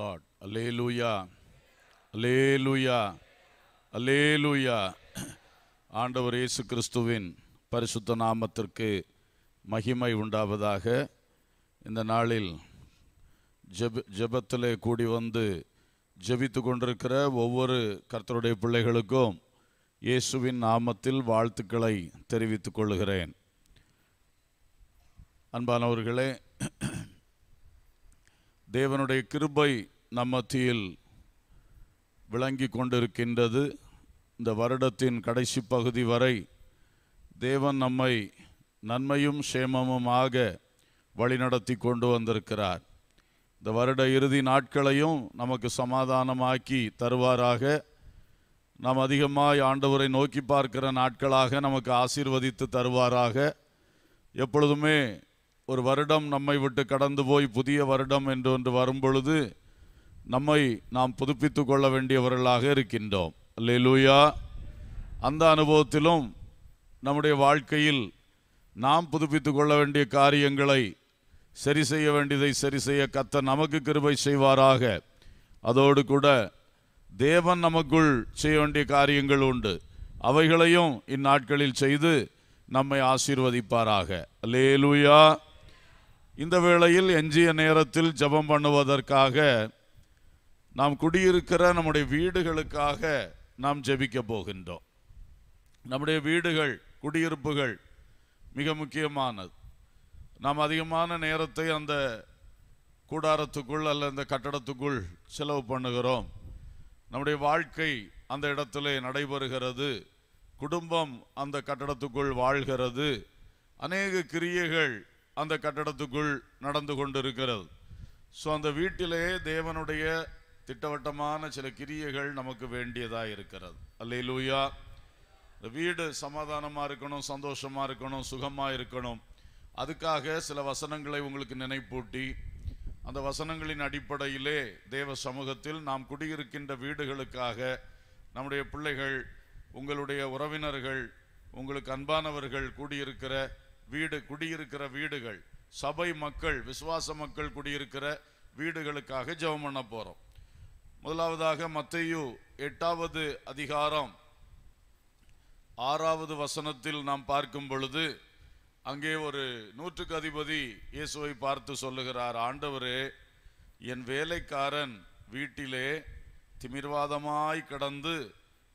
Lord அலே லூயா அலே லூயா அலே லூயா ஆண்டவர் இயேசு கிறிஸ்துவின் பரிசுத்த நாமத்திற்கு மகிமை உண்டாவதாக இந்த நாளில் ஜெப ஜெபத்திலே கூடி வந்து ஜெபித்து கொண்டிருக்கிற ஒவ்வொரு கர்த்தருடைய பிள்ளைகளுக்கும் இயேசுவின் நாமத்தில் வாழ்த்துக்களை தெரிவித்துக் கொள்கிறேன் அன்பானவர்களே தேவனுடைய கிருபை நம்மத்தியில் விளங்கி கொண்டிருக்கின்றது இந்த வருடத்தின் கடைசி பகுதி வரை தேவன் நம்மை நன்மையும் ஆக வழிநடத்தி கொண்டு வந்திருக்கிறார் இந்த வருட இறுதி நாட்களையும் நமக்கு சமாதானமாக்கி தருவாராக நாம் அதிகமாய் ஆண்டவரை நோக்கி பார்க்கிற நாட்களாக நமக்கு ஆசீர்வதித்து தருவாராக எப்பொழுதுமே ஒரு வருடம் நம்மை விட்டு கடந்து போய் புதிய வருடம் என்று ஒன்று வரும்பொழுது நம்மை நாம் புதுப்பித்து கொள்ள வேண்டியவர்களாக இருக்கின்றோம் லூயா அந்த அனுபவத்திலும் நம்முடைய வாழ்க்கையில் நாம் புதுப்பித்து கொள்ள வேண்டிய காரியங்களை சரி செய்ய வேண்டியதை சரி செய்ய கத்த நமக்கு கிருபை செய்வாராக அதோடு கூட தேவன் நமக்குள் செய்ய வேண்டிய காரியங்கள் உண்டு அவைகளையும் இந்நாட்களில் செய்து நம்மை ஆசீர்வதிப்பாராக லூயா இந்த வேளையில் எஞ்சிய நேரத்தில் ஜபம் பண்ணுவதற்காக நாம் குடியிருக்கிற நம்முடைய வீடுகளுக்காக நாம் ஜெபிக்க போகின்றோம் நம்முடைய வீடுகள் குடியிருப்புகள் மிக முக்கியமானது நாம் அதிகமான நேரத்தை அந்த கூடாரத்துக்குள் அல்ல இந்த கட்டடத்துக்குள் செலவு பண்ணுகிறோம் நம்முடைய வாழ்க்கை அந்த இடத்துல நடைபெறுகிறது குடும்பம் அந்த கட்டடத்துக்குள் வாழ்கிறது அநேக கிரியைகள் அந்த கட்டடத்துக்குள் நடந்து கொண்டிருக்கிறது ஸோ அந்த வீட்டிலே தேவனுடைய திட்டவட்டமான சில கிரியைகள் நமக்கு வேண்டியதாக இருக்கிறது அல்லையிலூயா இந்த வீடு சமாதானமாக இருக்கணும் சந்தோஷமாக இருக்கணும் சுகமாக இருக்கணும் அதுக்காக சில வசனங்களை உங்களுக்கு நினைப்பூட்டி அந்த வசனங்களின் அடிப்படையிலே தேவ சமூகத்தில் நாம் குடியிருக்கின்ற வீடுகளுக்காக நம்முடைய பிள்ளைகள் உங்களுடைய உறவினர்கள் உங்களுக்கு அன்பானவர்கள் கூடியிருக்கிற வீடு குடியிருக்கிற வீடுகள் சபை மக்கள் விசுவாச மக்கள் குடியிருக்கிற வீடுகளுக்காக ஜெபம் பண்ண போகிறோம் முதலாவதாக மத்தையு எட்டாவது அதிகாரம் ஆறாவது வசனத்தில் நாம் பார்க்கும் பொழுது அங்கே ஒரு நூற்றுக்கு அதிபதி இயேசுவை பார்த்து சொல்லுகிறார் ஆண்டவரே என் வேலைக்காரன் வீட்டிலே திமிர்வாதமாய் கடந்து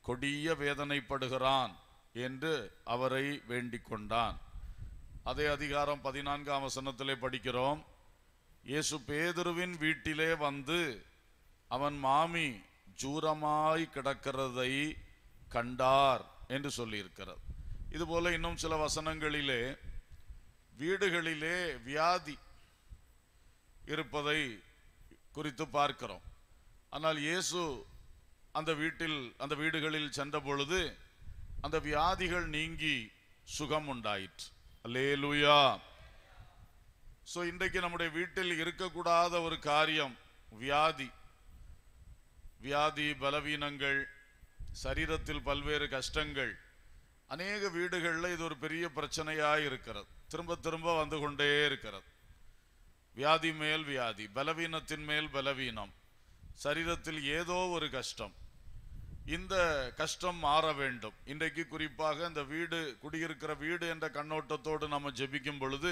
கொடிய வேதனைப்படுகிறான் என்று அவரை வேண்டிக் கொண்டான் அதே அதிகாரம் பதினான்காம் வசனத்திலே படிக்கிறோம் இயேசு பேதுருவின் வீட்டிலே வந்து அவன் மாமி ஜூரமாய் கிடக்கிறதை கண்டார் என்று சொல்லியிருக்கிறது இதுபோல இன்னும் சில வசனங்களிலே வீடுகளிலே வியாதி இருப்பதை குறித்து பார்க்கிறோம் ஆனால் இயேசு அந்த வீட்டில் அந்த வீடுகளில் சென்ற பொழுது அந்த வியாதிகள் நீங்கி சுகம் உண்டாயிற்று அல்லேலுயா ஸோ இன்றைக்கு நம்முடைய வீட்டில் இருக்கக்கூடாத ஒரு காரியம் வியாதி வியாதி பலவீனங்கள் சரீரத்தில் பல்வேறு கஷ்டங்கள் அநேக வீடுகளில் இது ஒரு பெரிய பிரச்சனையாக இருக்கிறது திரும்ப திரும்ப வந்து கொண்டே இருக்கிறது வியாதி மேல் வியாதி பலவீனத்தின் மேல் பலவீனம் சரீரத்தில் ஏதோ ஒரு கஷ்டம் இந்த கஷ்டம் மாற வேண்டும் இன்றைக்கு குறிப்பாக இந்த வீடு குடியிருக்கிற வீடு என்ற கண்ணோட்டத்தோடு நம்ம ஜெபிக்கும் பொழுது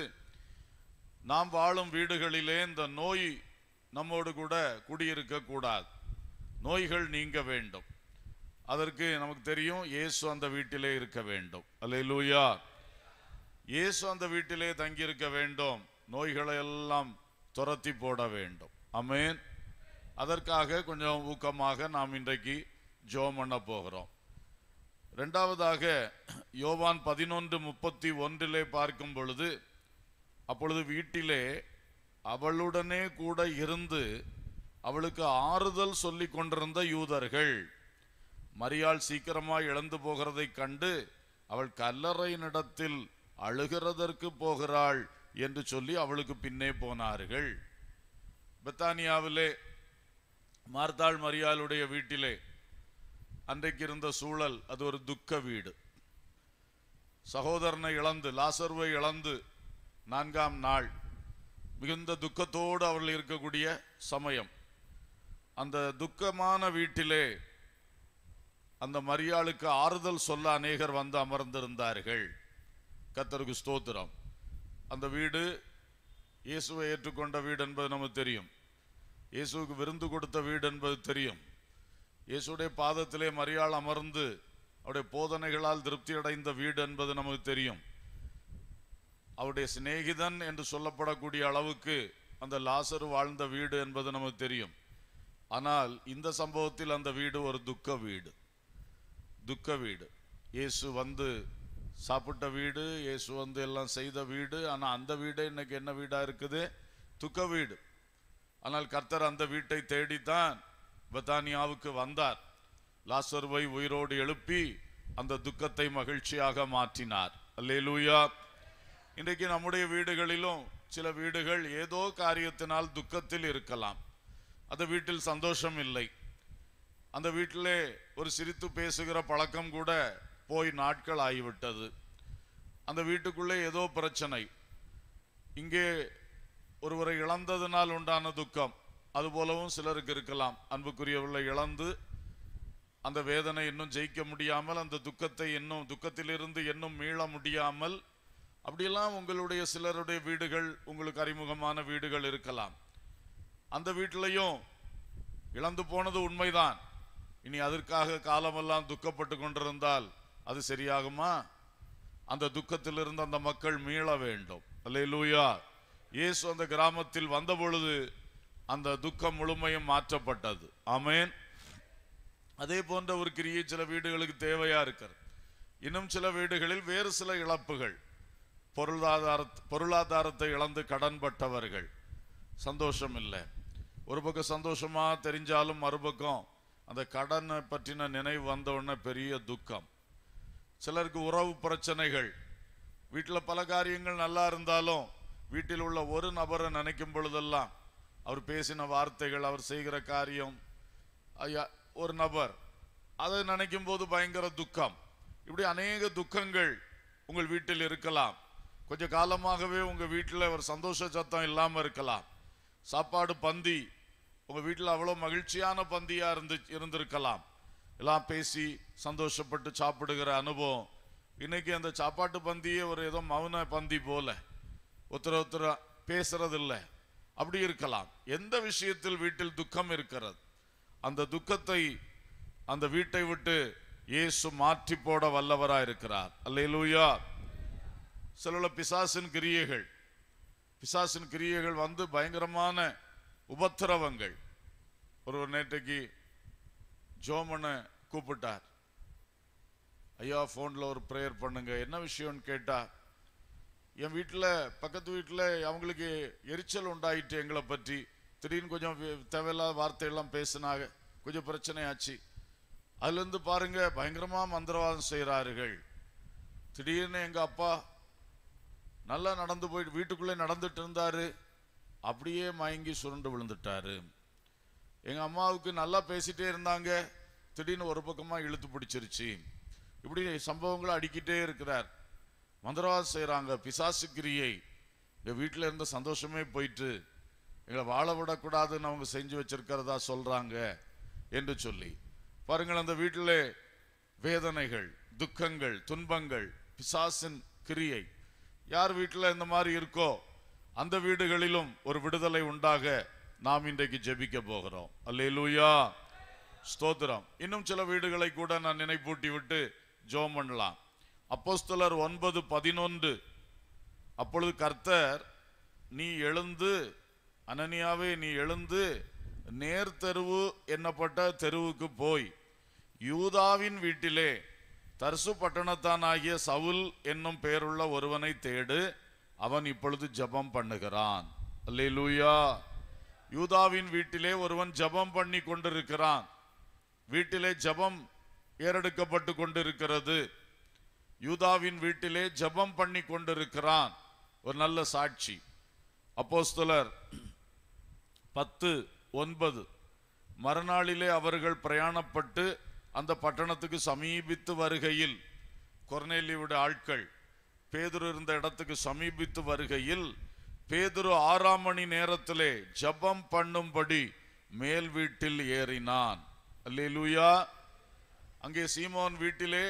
நாம் வாழும் வீடுகளிலே இந்த நோய் நம்மோடு கூட குடியிருக்கக்கூடாது நோய்கள் நீங்க வேண்டும் அதற்கு நமக்கு தெரியும் இயேசு அந்த வீட்டிலே இருக்க வேண்டும் அல்ல லூயா இயேசு அந்த வீட்டிலே தங்கியிருக்க வேண்டும் நோய்களை எல்லாம் துரத்தி போட வேண்டும் அமேன் அதற்காக கொஞ்சம் ஊக்கமாக நாம் இன்றைக்கு ஜோம் பண்ண போகிறோம் ரெண்டாவதாக யோவான் பதினொன்று முப்பத்தி ஒன்றிலே பார்க்கும் பொழுது அப்பொழுது வீட்டிலே அவளுடனே கூட இருந்து அவளுக்கு ஆறுதல் சொல்லி கொண்டிருந்த யூதர்கள் மரியாள் சீக்கிரமாக இழந்து போகிறதைக் கண்டு அவள் கல்லறை நடத்தில் அழுகிறதற்கு போகிறாள் என்று சொல்லி அவளுக்கு பின்னே போனார்கள் பிரித்தானியாவிலே மார்த்தாள் மரியாளுடைய வீட்டிலே அன்றைக்கு இருந்த சூழல் அது ஒரு துக்க வீடு சகோதரனை இழந்து லாசர்வை இழந்து நான்காம் நாள் மிகுந்த துக்கத்தோடு அவர்கள் இருக்கக்கூடிய சமயம் அந்த துக்கமான வீட்டிலே அந்த மரியாளுக்கு ஆறுதல் சொல்ல அநேகர் வந்து அமர்ந்திருந்தார்கள் கத்தருக்கு ஸ்தோத்திரம் அந்த வீடு இயேசுவை ஏற்றுக்கொண்ட வீடு என்பது நமக்கு தெரியும் இயேசுவுக்கு விருந்து கொடுத்த வீடு என்பது தெரியும் இயேசுடைய பாதத்திலே மரியாள் அமர்ந்து அவருடைய போதனைகளால் திருப்தி அடைந்த வீடு என்பது நமக்கு தெரியும் அவருடைய சிநேகிதன் என்று சொல்லப்படக்கூடிய அளவுக்கு அந்த லாசர் வாழ்ந்த வீடு என்பது நமக்கு தெரியும் ஆனால் இந்த சம்பவத்தில் அந்த வீடு ஒரு துக்க வீடு துக்க வீடு இயேசு வந்து சாப்பிட்ட வீடு இயேசு வந்து எல்லாம் செய்த வீடு ஆனால் அந்த வீடு இன்னைக்கு என்ன வீடாக இருக்குது துக்க வீடு ஆனால் கர்த்தர் அந்த வீட்டை தேடித்தான் பத்தானியாவுக்கு வந்தார் லாசர்வை உயிரோடு எழுப்பி அந்த துக்கத்தை மகிழ்ச்சியாக மாற்றினார் அல்லே லூயா இன்றைக்கு நம்முடைய வீடுகளிலும் சில வீடுகள் ஏதோ காரியத்தினால் துக்கத்தில் இருக்கலாம் அந்த வீட்டில் சந்தோஷம் இல்லை அந்த வீட்டிலே ஒரு சிரித்து பேசுகிற பழக்கம் கூட போய் நாட்கள் ஆகிவிட்டது அந்த வீட்டுக்குள்ளே ஏதோ பிரச்சனை இங்கே ஒருவரை இழந்ததினால் உண்டான துக்கம் அதுபோலவும் சிலருக்கு இருக்கலாம் அன்புக்குரியவர்களை இழந்து அந்த வேதனை இன்னும் ஜெயிக்க முடியாமல் அந்த துக்கத்தை இன்னும் துக்கத்திலிருந்து இன்னும் மீள முடியாமல் அப்படியெல்லாம் உங்களுடைய சிலருடைய வீடுகள் உங்களுக்கு அறிமுகமான வீடுகள் இருக்கலாம் அந்த வீட்டிலையும் இழந்து போனது உண்மைதான் இனி அதற்காக காலமெல்லாம் துக்கப்பட்டு கொண்டிருந்தால் அது சரியாகுமா அந்த துக்கத்திலிருந்து அந்த மக்கள் மீள வேண்டும் அல்ல லூயா இயேசு அந்த கிராமத்தில் வந்த பொழுது அந்த துக்கம் முழுமையும் மாற்றப்பட்டது அமேன் அதே போன்ற ஒரு கிரியை சில வீடுகளுக்கு தேவையா இருக்கிறது இன்னும் சில வீடுகளில் வேறு சில இழப்புகள் பொருளாதார பொருளாதாரத்தை இழந்து கடன்பட்டவர்கள் சந்தோஷம் இல்லை ஒரு பக்கம் சந்தோஷமாக தெரிஞ்சாலும் மறுபக்கம் அந்த கடனை பற்றின நினைவு வந்தவுடனே பெரிய துக்கம் சிலருக்கு உறவு பிரச்சனைகள் வீட்டில் பல காரியங்கள் நல்லா இருந்தாலும் வீட்டில் உள்ள ஒரு நபரை நினைக்கும் பொழுதெல்லாம் அவர் பேசின வார்த்தைகள் அவர் செய்கிற காரியம் ஐயா ஒரு நபர் அதை நினைக்கும் போது பயங்கர துக்கம் இப்படி அநேக துக்கங்கள் உங்கள் வீட்டில் இருக்கலாம் கொஞ்ச காலமாகவே உங்கள் வீட்டில் ஒரு சந்தோஷ சத்தம் இல்லாமல் இருக்கலாம் சாப்பாடு பந்தி உங்கள் வீட்டில் அவ்வளோ மகிழ்ச்சியான பந்தியாக இருந்து இருந்திருக்கலாம் எல்லாம் பேசி சந்தோஷப்பட்டு சாப்பிடுகிற அனுபவம் இன்னைக்கு அந்த சாப்பாட்டு பந்தியே ஒரு ஏதோ மௌன பந்தி போல ஒருத்தர் ஒருத்தர் பேசுறதில்லை அப்படி இருக்கலாம் எந்த விஷயத்தில் வீட்டில் துக்கம் இருக்கிறது அந்த துக்கத்தை அந்த வீட்டை விட்டு இயேசு மாற்றி போட வல்லவராக இருக்கிறார் அல்லையிலூயா சில பிசாசின் கிரியைகள் பிசாசின் கிரியைகள் வந்து பயங்கரமான உபத்திரவங்கள் ஒருவர் நேற்றைக்கு ஜோமனை கூப்பிட்டார் ஐயா ஃபோனில் ஒரு ப்ரேயர் பண்ணுங்க என்ன விஷயம்னு கேட்டார் என் வீட்டில் பக்கத்து வீட்டில் அவங்களுக்கு எரிச்சல் உண்டாயிட்டு எங்களை பற்றி திடீர்னு கொஞ்சம் தேவையில்லாத வார்த்தையெல்லாம் பேசினாங்க கொஞ்சம் பிரச்சனையாச்சு அதுலேருந்து பாருங்கள் பயங்கரமாக மந்திரவாதம் செய்கிறார்கள் திடீர்னு எங்கள் அப்பா நல்லா நடந்து போயிட்டு வீட்டுக்குள்ளே நடந்துட்டு இருந்தார் அப்படியே மயங்கி சுருண்டு விழுந்துட்டார் எங்கள் அம்மாவுக்கு நல்லா பேசிகிட்டே இருந்தாங்க திடீர்னு ஒரு பக்கமாக இழுத்து பிடிச்சிருச்சு இப்படி சம்பவங்களை அடிக்கிட்டே இருக்கிறார் மந்திரவாதம் செய்கிறாங்க கிரியை எங்கள் வீட்டில் இருந்த சந்தோஷமே போயிட்டு எங்களை வாழ விடக்கூடாதுன்னு அவங்க செஞ்சு வச்சிருக்கிறதா சொல்கிறாங்க என்று சொல்லி பாருங்கள் அந்த வீட்டில் வேதனைகள் துக்கங்கள் துன்பங்கள் பிசாசின் கிரியை யார் வீட்டில் இந்த மாதிரி இருக்கோ அந்த வீடுகளிலும் ஒரு விடுதலை உண்டாக நாம் இன்றைக்கு ஜெபிக்க போகிறோம் அல்லே லூயா ஸ்தோத்திரம் இன்னும் சில வீடுகளை கூட நான் நினைப்பூட்டி விட்டு ஜோம் பண்ணலாம் அப்போஸ்தலர் ஒன்பது பதினொன்று அப்பொழுது கர்த்தர் நீ எழுந்து அனனியாவே நீ எழுந்து நேர் தெருவு என்னப்பட்ட தெருவுக்கு போய் யூதாவின் வீட்டிலே தர்சு பட்டணத்தானாகிய சவுல் என்னும் பெயருள்ள ஒருவனை தேடு அவன் இப்பொழுது ஜபம் பண்ணுகிறான் அல்லே லூயா யூதாவின் வீட்டிலே ஒருவன் ஜபம் பண்ணி கொண்டிருக்கிறான் வீட்டிலே ஜபம் ஏறெடுக்கப்பட்டு கொண்டிருக்கிறது யூதாவின் வீட்டிலே ஜபம் பண்ணி கொண்டிருக்கிறான் ஒரு நல்ல சாட்சி அப்போஸ்தலர் பத்து ஒன்பது மறுநாளிலே அவர்கள் பிரயாணப்பட்டு அந்த பட்டணத்துக்கு சமீபித்து வருகையில் கொர்னேலியோட ஆட்கள் பேதுரு இருந்த இடத்துக்கு சமீபித்து வருகையில் பேதுரு ஆறாம் மணி நேரத்திலே ஜபம் பண்ணும்படி மேல் வீட்டில் ஏறினான் அல்லேலூயா அங்கே சீமோன் வீட்டிலே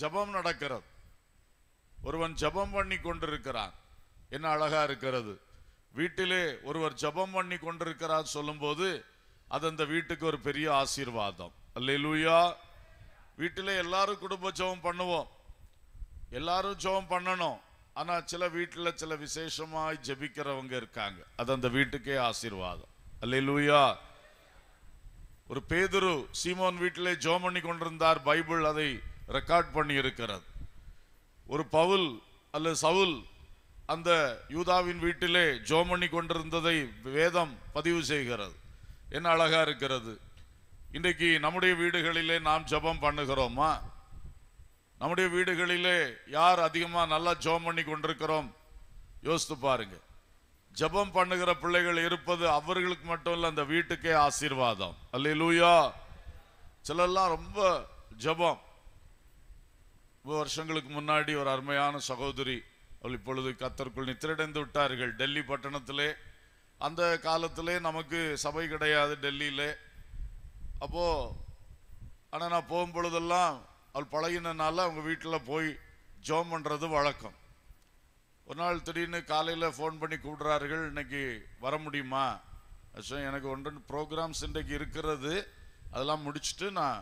ஜபம் நடக்கிறது ஒருவன் ஜபம் பண்ணி கொண்டிருக்கிறான் என்ன அழகா இருக்கிறது வீட்டிலே ஒருவர் ஜபம் பண்ணி கொண்டிருக்கிறார் போது அது அந்த வீட்டுக்கு ஒரு பெரிய ஆசீர்வாதம் அல்லூயா வீட்டில் எல்லாரும் குடும்ப ஜபம் பண்ணுவோம் எல்லாரும் ஜபம் பண்ணணும் ஆனா சில வீட்டில் சில விசேஷமாய் ஜபிக்கிறவங்க இருக்காங்க அது அந்த வீட்டுக்கே ஆசீர்வாதம் அல்லூயா ஒரு பேதுரு சீமோன் வீட்டிலே ஜோம் பண்ணி கொண்டிருந்தார் பைபிள் அதை ரெக்கார்ட் பண்ணி இருக்கிறது ஒரு பவுல் அல்லது சவுல் அந்த யூதாவின் வீட்டிலே ஜோமணி கொண்டிருந்ததை வேதம் பதிவு செய்கிறது என்ன அழகா இருக்கிறது இன்றைக்கு நம்முடைய வீடுகளிலே நாம் ஜபம் பண்ணுகிறோமா நம்முடைய வீடுகளிலே யார் அதிகமாக நல்லா ஜபம் பண்ணி கொண்டிருக்கிறோம் யோசித்து பாருங்க ஜபம் பண்ணுகிற பிள்ளைகள் இருப்பது அவர்களுக்கு மட்டும் இல்லை அந்த வீட்டுக்கே ஆசீர்வாதம் அல்ல லூயா சிலர்லாம் ரொம்ப ஜபம் வருஷங்களுக்கு முன்னாடி ஒரு அருமையான சகோதரி அவள் இப்பொழுது கத்தற்குள் நித்திரடைந்து விட்டார்கள் டெல்லி பட்டணத்திலே அந்த காலத்திலே நமக்கு சபை கிடையாது டெல்லியில் அப்போது ஆனால் நான் போகும் பொழுதெல்லாம் அவள் பழகினனால அவங்க வீட்டில் போய் ஜோம் பண்ணுறது வழக்கம் ஒரு நாள் திடீர்னு காலையில் ஃபோன் பண்ணி கூப்பிட்றார்கள் இன்றைக்கி வர முடியுமா எனக்கு ஒன்று ப்ரோக்ராம்ஸ் இன்றைக்கு இருக்கிறது அதெல்லாம் முடிச்சுட்டு நான்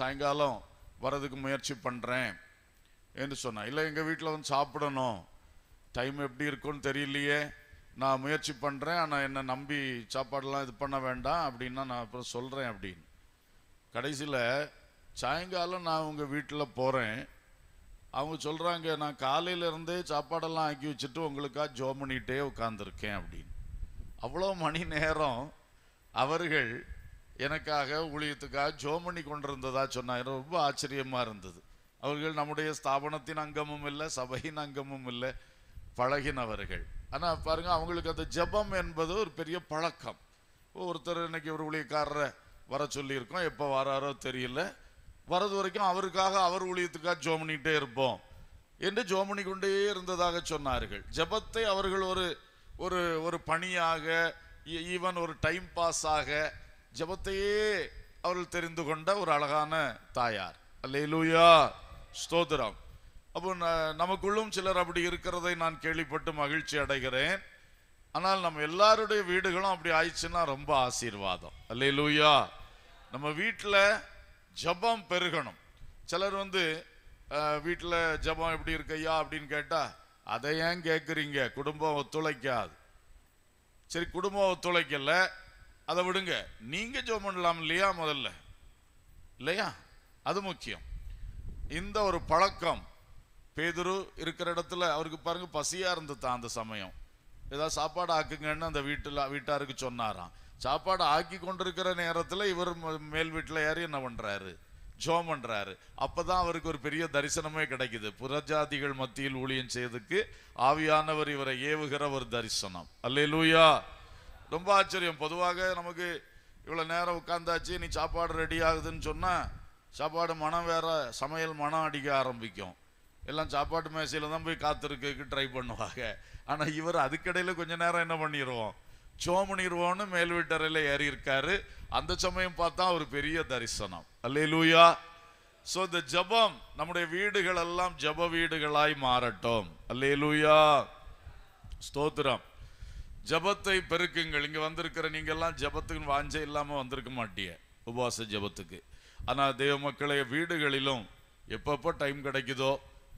சாயங்காலம் வரதுக்கு முயற்சி பண்ணுறேன் என்று சொன்னான் இல்லை எங்கள் வீட்டில் வந்து சாப்பிடணும் டைம் எப்படி இருக்கும்னு தெரியலையே நான் முயற்சி பண்ணுறேன் ஆனால் என்னை நம்பி சாப்பாடெல்லாம் இது பண்ண வேண்டாம் அப்படின்னா நான் அப்புறம் சொல்கிறேன் அப்படின்னு கடைசியில் சாயங்காலம் நான் உங்கள் வீட்டில் போகிறேன் அவங்க சொல்கிறாங்க நான் காலையிலேருந்தே சாப்பாடெல்லாம் ஆக்கி வச்சுட்டு உங்களுக்காக ஜோ பண்ணிகிட்டே உட்காந்துருக்கேன் அப்படின்னு அவ்வளோ மணி நேரம் அவர்கள் எனக்காக ஊழியத்துக்காக ஜோ பண்ணி கொண்டிருந்ததா சொன்னாங்க ரொம்ப ஆச்சரியமாக இருந்தது அவர்கள் நம்முடைய ஸ்தாபனத்தின் அங்கமும் இல்லை சபையின் அங்கமும் இல்லை பழகினவர்கள் ஆனால் பாருங்க அவங்களுக்கு அந்த ஜபம் என்பது ஒரு பெரிய பழக்கம் ஒருத்தர் இன்னைக்கு ஒரு ஊழியக்காரரை வர சொல்லியிருக்கோம் எப்போ வராரோ தெரியல வர்றது வரைக்கும் அவருக்காக அவர் ஊழியத்துக்காக ஜோ பண்ணிகிட்டே இருப்போம் என்று ஜோ பண்ணிக்கொண்டே இருந்ததாக சொன்னார்கள் ஜபத்தை அவர்கள் ஒரு ஒரு ஒரு பணியாக ஈவன் ஒரு டைம் பாஸாக ஜபத்தையே அவர்கள் தெரிந்து கொண்ட ஒரு அழகான தாயார் அல்லையிலூயா ஸ்தோத்திரம் அப்போ நமக்குள்ளும் சிலர் அப்படி இருக்கிறதை நான் கேள்விப்பட்டு மகிழ்ச்சி அடைகிறேன் ஆனால் நம்ம எல்லாருடைய வீடுகளும் அப்படி ஆயிடுச்சுன்னா ரொம்ப ஆசீர்வாதம் அல்லே லூயா நம்ம வீட்டில் ஜபம் பெருகணும் சிலர் வந்து வீட்டில் ஜபம் எப்படி இருக்கையா அப்படின்னு கேட்டால் அதை ஏன் கேட்குறீங்க குடும்பம் ஒத்துழைக்காது சரி குடும்பம் ஒத்துழைக்கல அதை விடுங்க நீங்கள் ஜபம் பண்ணலாம் இல்லையா முதல்ல இல்லையா அது முக்கியம் இந்த ஒரு பழக்கம் பேதுரு இருக்கிற இடத்துல அவருக்கு பாருங்க பசியா தான் அந்த சமயம் ஏதாவது சாப்பாடு ஆக்குங்கன்னு அந்த வீட்டுல வீட்டாருக்கு சொன்னாராம் சாப்பாடு ஆக்கி கொண்டிருக்கிற நேரத்துல இவர் மேல் வீட்டுல ஏறி என்ன பண்றாரு ஜோம் பண்றாரு அப்பதான் அவருக்கு ஒரு பெரிய தரிசனமே கிடைக்குது புறஜாதிகள் மத்தியில் ஊழியம் செய்ததுக்கு ஆவியானவர் இவரை ஏவுகிற ஒரு தரிசனம் அல்லே லூயா ரொம்ப ஆச்சரியம் பொதுவாக நமக்கு இவ்வளோ நேரம் உட்காந்தாச்சு நீ சாப்பாடு ரெடி ஆகுதுன்னு சொன்னா சாப்பாடு மனம் வேற சமையல் மனம் அடிக்க ஆரம்பிக்கும் எல்லாம் சாப்பாட்டு மேசையில் தான் போய் காத்திருக்கு ட்ரை பண்ணுவாங்க ஆனால் இவர் அதுக்கடையில் கொஞ்ச நேரம் என்ன பண்ணிடுவோம் சோமணிடுவோம்னு மேல் வீட்டறையில் ஏறி இருக்காரு அந்த சமயம் பார்த்தா ஒரு பெரிய தரிசனம் அல்லே லூயா ஸோ இந்த ஜபம் நம்முடைய வீடுகள் எல்லாம் ஜப வீடுகளாய் மாறட்டும் அல்லே லூயா ஸ்தோத்திரம் ஜபத்தை பெருக்குங்கள் இங்கே வந்திருக்கிற நீங்கள்லாம் ஜபத்துக்குன்னு வாஞ்சே இல்லாமல் வந்திருக்க மாட்டிய உபவாச ஜபத்துக்கு ஆனால் தெய்வ மக்களை வீடுகளிலும் எப்பப்போ டைம் கிடைக்குதோ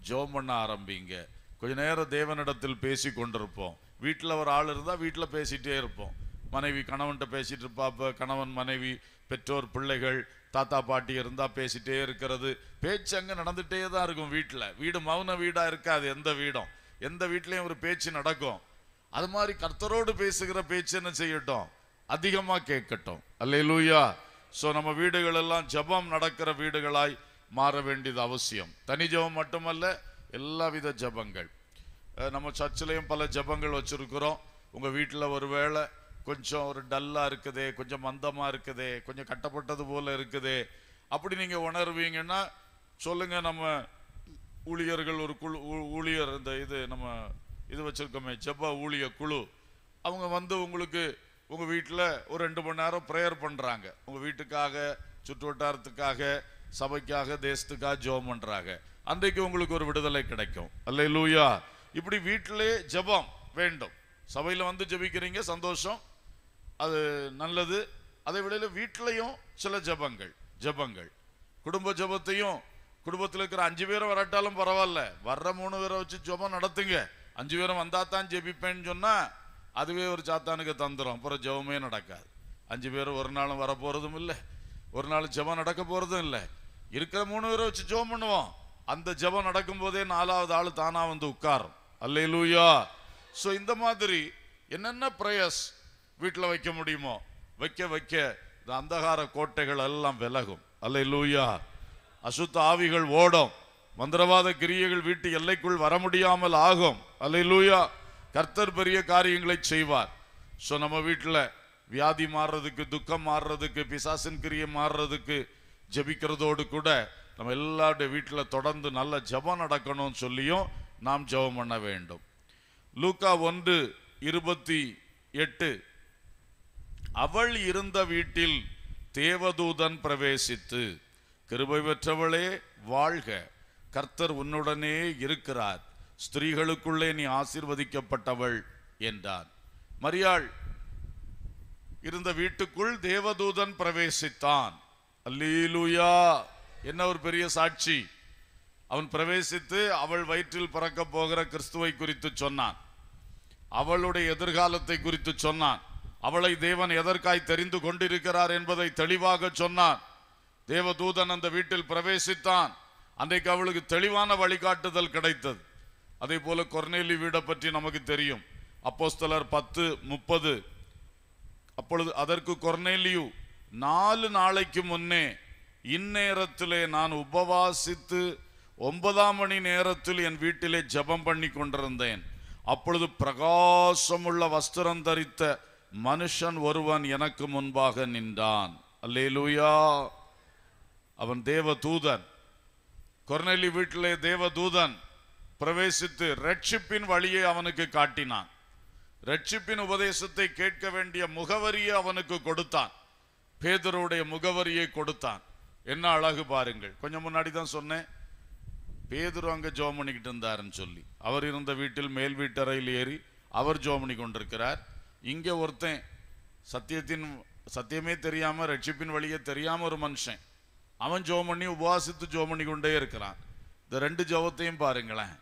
ஜோம் பண்ண ஆரம்பிங்க கொஞ்ச நேரம் தேவனிடத்தில் பேசி கொண்டிருப்போம் வீட்டில் ஒரு ஆள் இருந்தால் வீட்டில் பேசிகிட்டே இருப்போம் மனைவி கணவன்கிட்ட பேசிகிட்டு இருப்பாப்ப கணவன் மனைவி பெற்றோர் பிள்ளைகள் தாத்தா பாட்டி இருந்தால் பேசிகிட்டே இருக்கிறது பேச்சு அங்கே நடந்துகிட்டே தான் இருக்கும் வீட்டில் வீடு மௌன வீடாக இருக்காது எந்த வீடும் எந்த வீட்லேயும் ஒரு பேச்சு நடக்கும் அது மாதிரி கர்த்தரோடு பேசுகிற பேச்சு என்ன செய்யட்டும் அதிகமாக கேட்கட்டும் அல்ல லூயா ஸோ நம்ம வீடுகளெல்லாம் ஜபம் நடக்கிற வீடுகளாய் மாற வேண்டியது அவசியம் தனி ஜபம் மட்டுமல்ல எல்லா வித ஜபங்கள் நம்ம சர்ச்சிலையும் பல ஜபங்கள் வச்சுருக்கிறோம் உங்கள் வீட்டில் ஒரு கொஞ்சம் ஒரு டல்லாக இருக்குது கொஞ்சம் மந்தமாக இருக்குது கொஞ்சம் கட்டப்பட்டது போல் இருக்குது அப்படி நீங்கள் உணர்வீங்கன்னா சொல்லுங்கள் நம்ம ஊழியர்கள் ஒரு குழு ஊழியர் இந்த இது நம்ம இது வச்சுருக்கோமே ஜப ஊழிய குழு அவங்க வந்து உங்களுக்கு உங்கள் வீட்டில் ஒரு ரெண்டு மணி நேரம் ப்ரேயர் பண்ணுறாங்க உங்கள் வீட்டுக்காக சுற்று வட்டாரத்துக்காக சபைக்காக தேசத்துக்காக ஜெபம் பண்ணுறாங்க அன்றைக்கு உங்களுக்கு ஒரு விடுதலை கிடைக்கும் அல்ல லூயா இப்படி வீட்டிலே ஜபம் வேண்டும் சபையில் வந்து ஜபிக்கிறீங்க சந்தோஷம் அது நல்லது அதே வேளையில் வீட்டிலையும் சில ஜபங்கள் ஜபங்கள் குடும்ப ஜபத்தையும் குடும்பத்தில் இருக்கிற அஞ்சு பேரை வரட்டாலும் பரவாயில்ல வர்ற மூணு பேரை வச்சு ஜபம் நடத்துங்க அஞ்சு பேரும் வந்தா தான் ஜெபிப்பேன்னு சொன்னால் அதுவே ஒரு சாத்தானுக்கு தந்துடும் அப்புறம் ஜெபமே நடக்காது அஞ்சு பேர் ஒரு நாளும் வரப்போகிறதும் இல்லை ஒரு நாள் ஜெபம் நடக்க போகிறதும் இல்லை இருக்கிற மூணு பேரை வச்சு ஜெபம் பண்ணுவோம் அந்த ஜெபம் போதே நாலாவது ஆள் தானாக வந்து உட்காரும் அல்ல லூயா ஸோ இந்த மாதிரி என்னென்ன ப்ரேயர்ஸ் வீட்டில் வைக்க முடியுமோ வைக்க வைக்க இந்த அந்தகார கோட்டைகள் எல்லாம் விலகும் அல்ல லூயா அசுத்த ஆவிகள் ஓடும் மந்திரவாத கிரியைகள் வீட்டு எல்லைக்குள் வர முடியாமல் ஆகும் அல்ல லூயா கர்த்தர் பெரிய காரியங்களை செய்வார் ஸோ நம்ம வீட்டில் வியாதி மாறுறதுக்கு துக்கம் மாறுறதுக்கு பிசாசின் கிரியை மாறுறதுக்கு ஜபிக்கிறதோடு கூட நம்ம எல்லாருடைய வீட்டில் தொடர்ந்து நல்ல ஜபம் நடக்கணும்னு சொல்லியும் நாம் ஜபம் பண்ண வேண்டும் லூக்கா ஒன்று இருபத்தி எட்டு அவள் இருந்த வீட்டில் தேவதூதன் பிரவேசித்து கிருபை பெற்றவளே வாழ்க கர்த்தர் உன்னுடனே இருக்கிறார் ஸ்திரீகளுக்குள்ளே நீ ஆசிர்வதிக்கப்பட்டவள் என்றான் மரியாள் இருந்த வீட்டுக்குள் தேவதூதன் பிரவேசித்தான் அல்லீலுயா என்ன ஒரு பெரிய சாட்சி அவன் பிரவேசித்து அவள் வயிற்றில் பறக்க போகிற கிறிஸ்துவை குறித்து சொன்னான் அவளுடைய எதிர்காலத்தை குறித்து சொன்னான் அவளை தேவன் எதற்காய் தெரிந்து கொண்டிருக்கிறார் என்பதை தெளிவாக சொன்னான் தேவதூதன் அந்த வீட்டில் பிரவேசித்தான் அன்றைக்கு அவளுக்கு தெளிவான வழிகாட்டுதல் கிடைத்தது அதே போல கொர்னேலி வீடை பற்றி நமக்கு தெரியும் அப்போஸ்தலர் பத்து முப்பது அப்பொழுது அதற்கு கொர்னேலியு நாலு நாளைக்கு முன்னே இந்நேரத்திலே நான் உபவாசித்து ஒன்பதாம் மணி நேரத்தில் என் வீட்டிலே ஜபம் பண்ணி கொண்டிருந்தேன் அப்பொழுது பிரகாசமுள்ள வஸ்திரம் தரித்த மனுஷன் ஒருவன் எனக்கு முன்பாக நின்றான் அல்லே லூயா அவன் தேவ தூதன் கொர்னேலி வீட்டிலே தேவ தூதன் பிரவேசித்து ரட்சிப்பின் வழியை அவனுக்கு காட்டினான் ரட்சிப்பின் உபதேசத்தை கேட்க வேண்டிய முகவரியை அவனுக்கு கொடுத்தான் பேதருடைய முகவரியை கொடுத்தான் என்ன அழகு பாருங்கள் கொஞ்சம் முன்னாடி தான் சொன்னேன் பேதுரு அங்கே ஜோம் பண்ணிக்கிட்டு இருந்தாருன்னு சொல்லி அவர் இருந்த வீட்டில் மேல் வீட்டறையில் ஏறி அவர் ஜோம் பண்ணி கொண்டிருக்கிறார் இங்கே ஒருத்தன் சத்தியத்தின் சத்தியமே தெரியாமல் ரட்சிப்பின் வழியே தெரியாம ஒரு மனுஷன் அவன் ஜோம் பண்ணி உபவாசித்து ஜோம் பண்ணி கொண்டே இருக்கிறான் இந்த ரெண்டு ஜோபத்தையும் பாருங்களேன்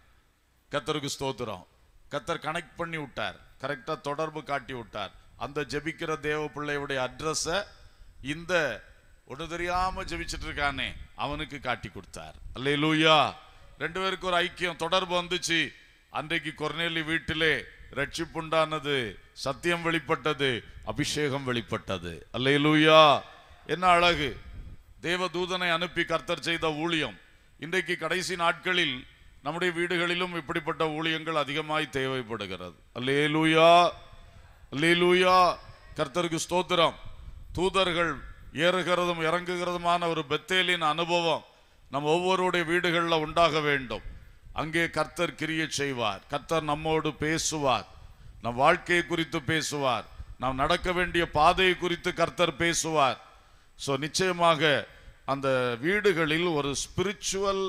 கத்தருக்கு ஸ்தோத்திரம் கத்தர் கனெக்ட் பண்ணி விட்டார் கரெக்டாக தொடர்பு காட்டி விட்டார் அந்த ஜெபிக்கிற தேவ பிள்ளையுடைய அட்ரஸை இந்த ஒன்று தெரியாமல் ஜெபிச்சுட்டு இருக்கானே அவனுக்கு காட்டி கொடுத்தார் அல்லே லூயா ரெண்டு பேருக்கு ஒரு ஐக்கியம் தொடர்பு வந்துச்சு அன்றைக்கு கொர்னேலி வீட்டிலே ரட்சிப்புண்டானது சத்தியம் வெளிப்பட்டது அபிஷேகம் வெளிப்பட்டது அல்லே லூயா என்ன அழகு தேவதூதனை அனுப்பி கர்த்தர் செய்த ஊழியம் இன்றைக்கு கடைசி நாட்களில் நம்முடைய வீடுகளிலும் இப்படிப்பட்ட ஊழியங்கள் அதிகமாய் தேவைப்படுகிறது அல்லேலூயா அல்லேலூயா கர்த்தருக்கு ஸ்தோத்திரம் தூதர்கள் ஏறுகிறதும் இறங்குகிறதுமான ஒரு பெத்தேலின் அனுபவம் நம் ஒவ்வொருடைய வீடுகளில் உண்டாக வேண்டும் அங்கே கர்த்தர் கிரிய செய்வார் கர்த்தர் நம்மோடு பேசுவார் நம் வாழ்க்கையை குறித்து பேசுவார் நாம் நடக்க வேண்டிய பாதையை குறித்து கர்த்தர் பேசுவார் ஸோ நிச்சயமாக அந்த வீடுகளில் ஒரு ஸ்பிரிச்சுவல்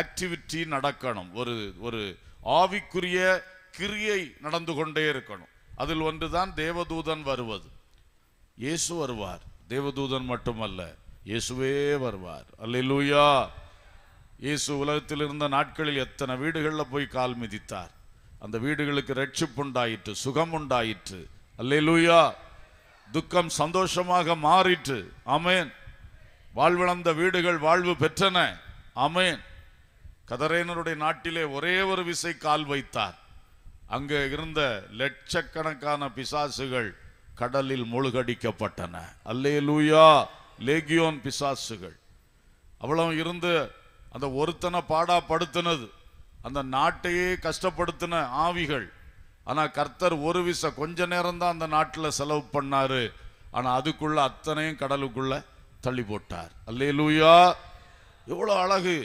ஆக்டிவிட்டி நடக்கணும் ஒரு ஒரு ஆவிக்குரிய கிரியை நடந்து கொண்டே இருக்கணும் அதில் ஒன்றுதான் தேவதூதன் வருவது இயேசு வருவார் தேவதூதன் மட்டுமல்ல இயேசுவே வருவார் அல்லூயா இயேசு உலகத்தில் இருந்த நாட்களில் எத்தனை வீடுகளில் போய் கால் மிதித்தார் அந்த வீடுகளுக்கு ரட்சிப்பு உண்டாயிற்று சுகம் உண்டாயிற்று அல்லூயா துக்கம் சந்தோஷமாக மாறிற்று அமேன் வாழ்விழந்த வீடுகள் வாழ்வு பெற்றன அமேன் கதரேனருடைய நாட்டிலே ஒரே ஒரு விசை கால் வைத்தார் அங்கே இருந்த லட்சக்கணக்கான பிசாசுகள் கடலில் முழுகடிக்கப்பட்டன அல்லே லூயா லேகியோன் பிசாசுகள் அவ்வளவு இருந்து அந்த ஒருத்தனை பாடா படுத்தினது அந்த நாட்டையே கஷ்டப்படுத்தின ஆவிகள் ஆனால் கர்த்தர் ஒரு விச கொஞ்ச நேரம் தான் அந்த நாட்டில் செலவு பண்ணாரு ஆனால் அதுக்குள்ள அத்தனையும் கடலுக்குள்ள தள்ளி போட்டார் அல்லே லூயா எவ்வளோ அழகு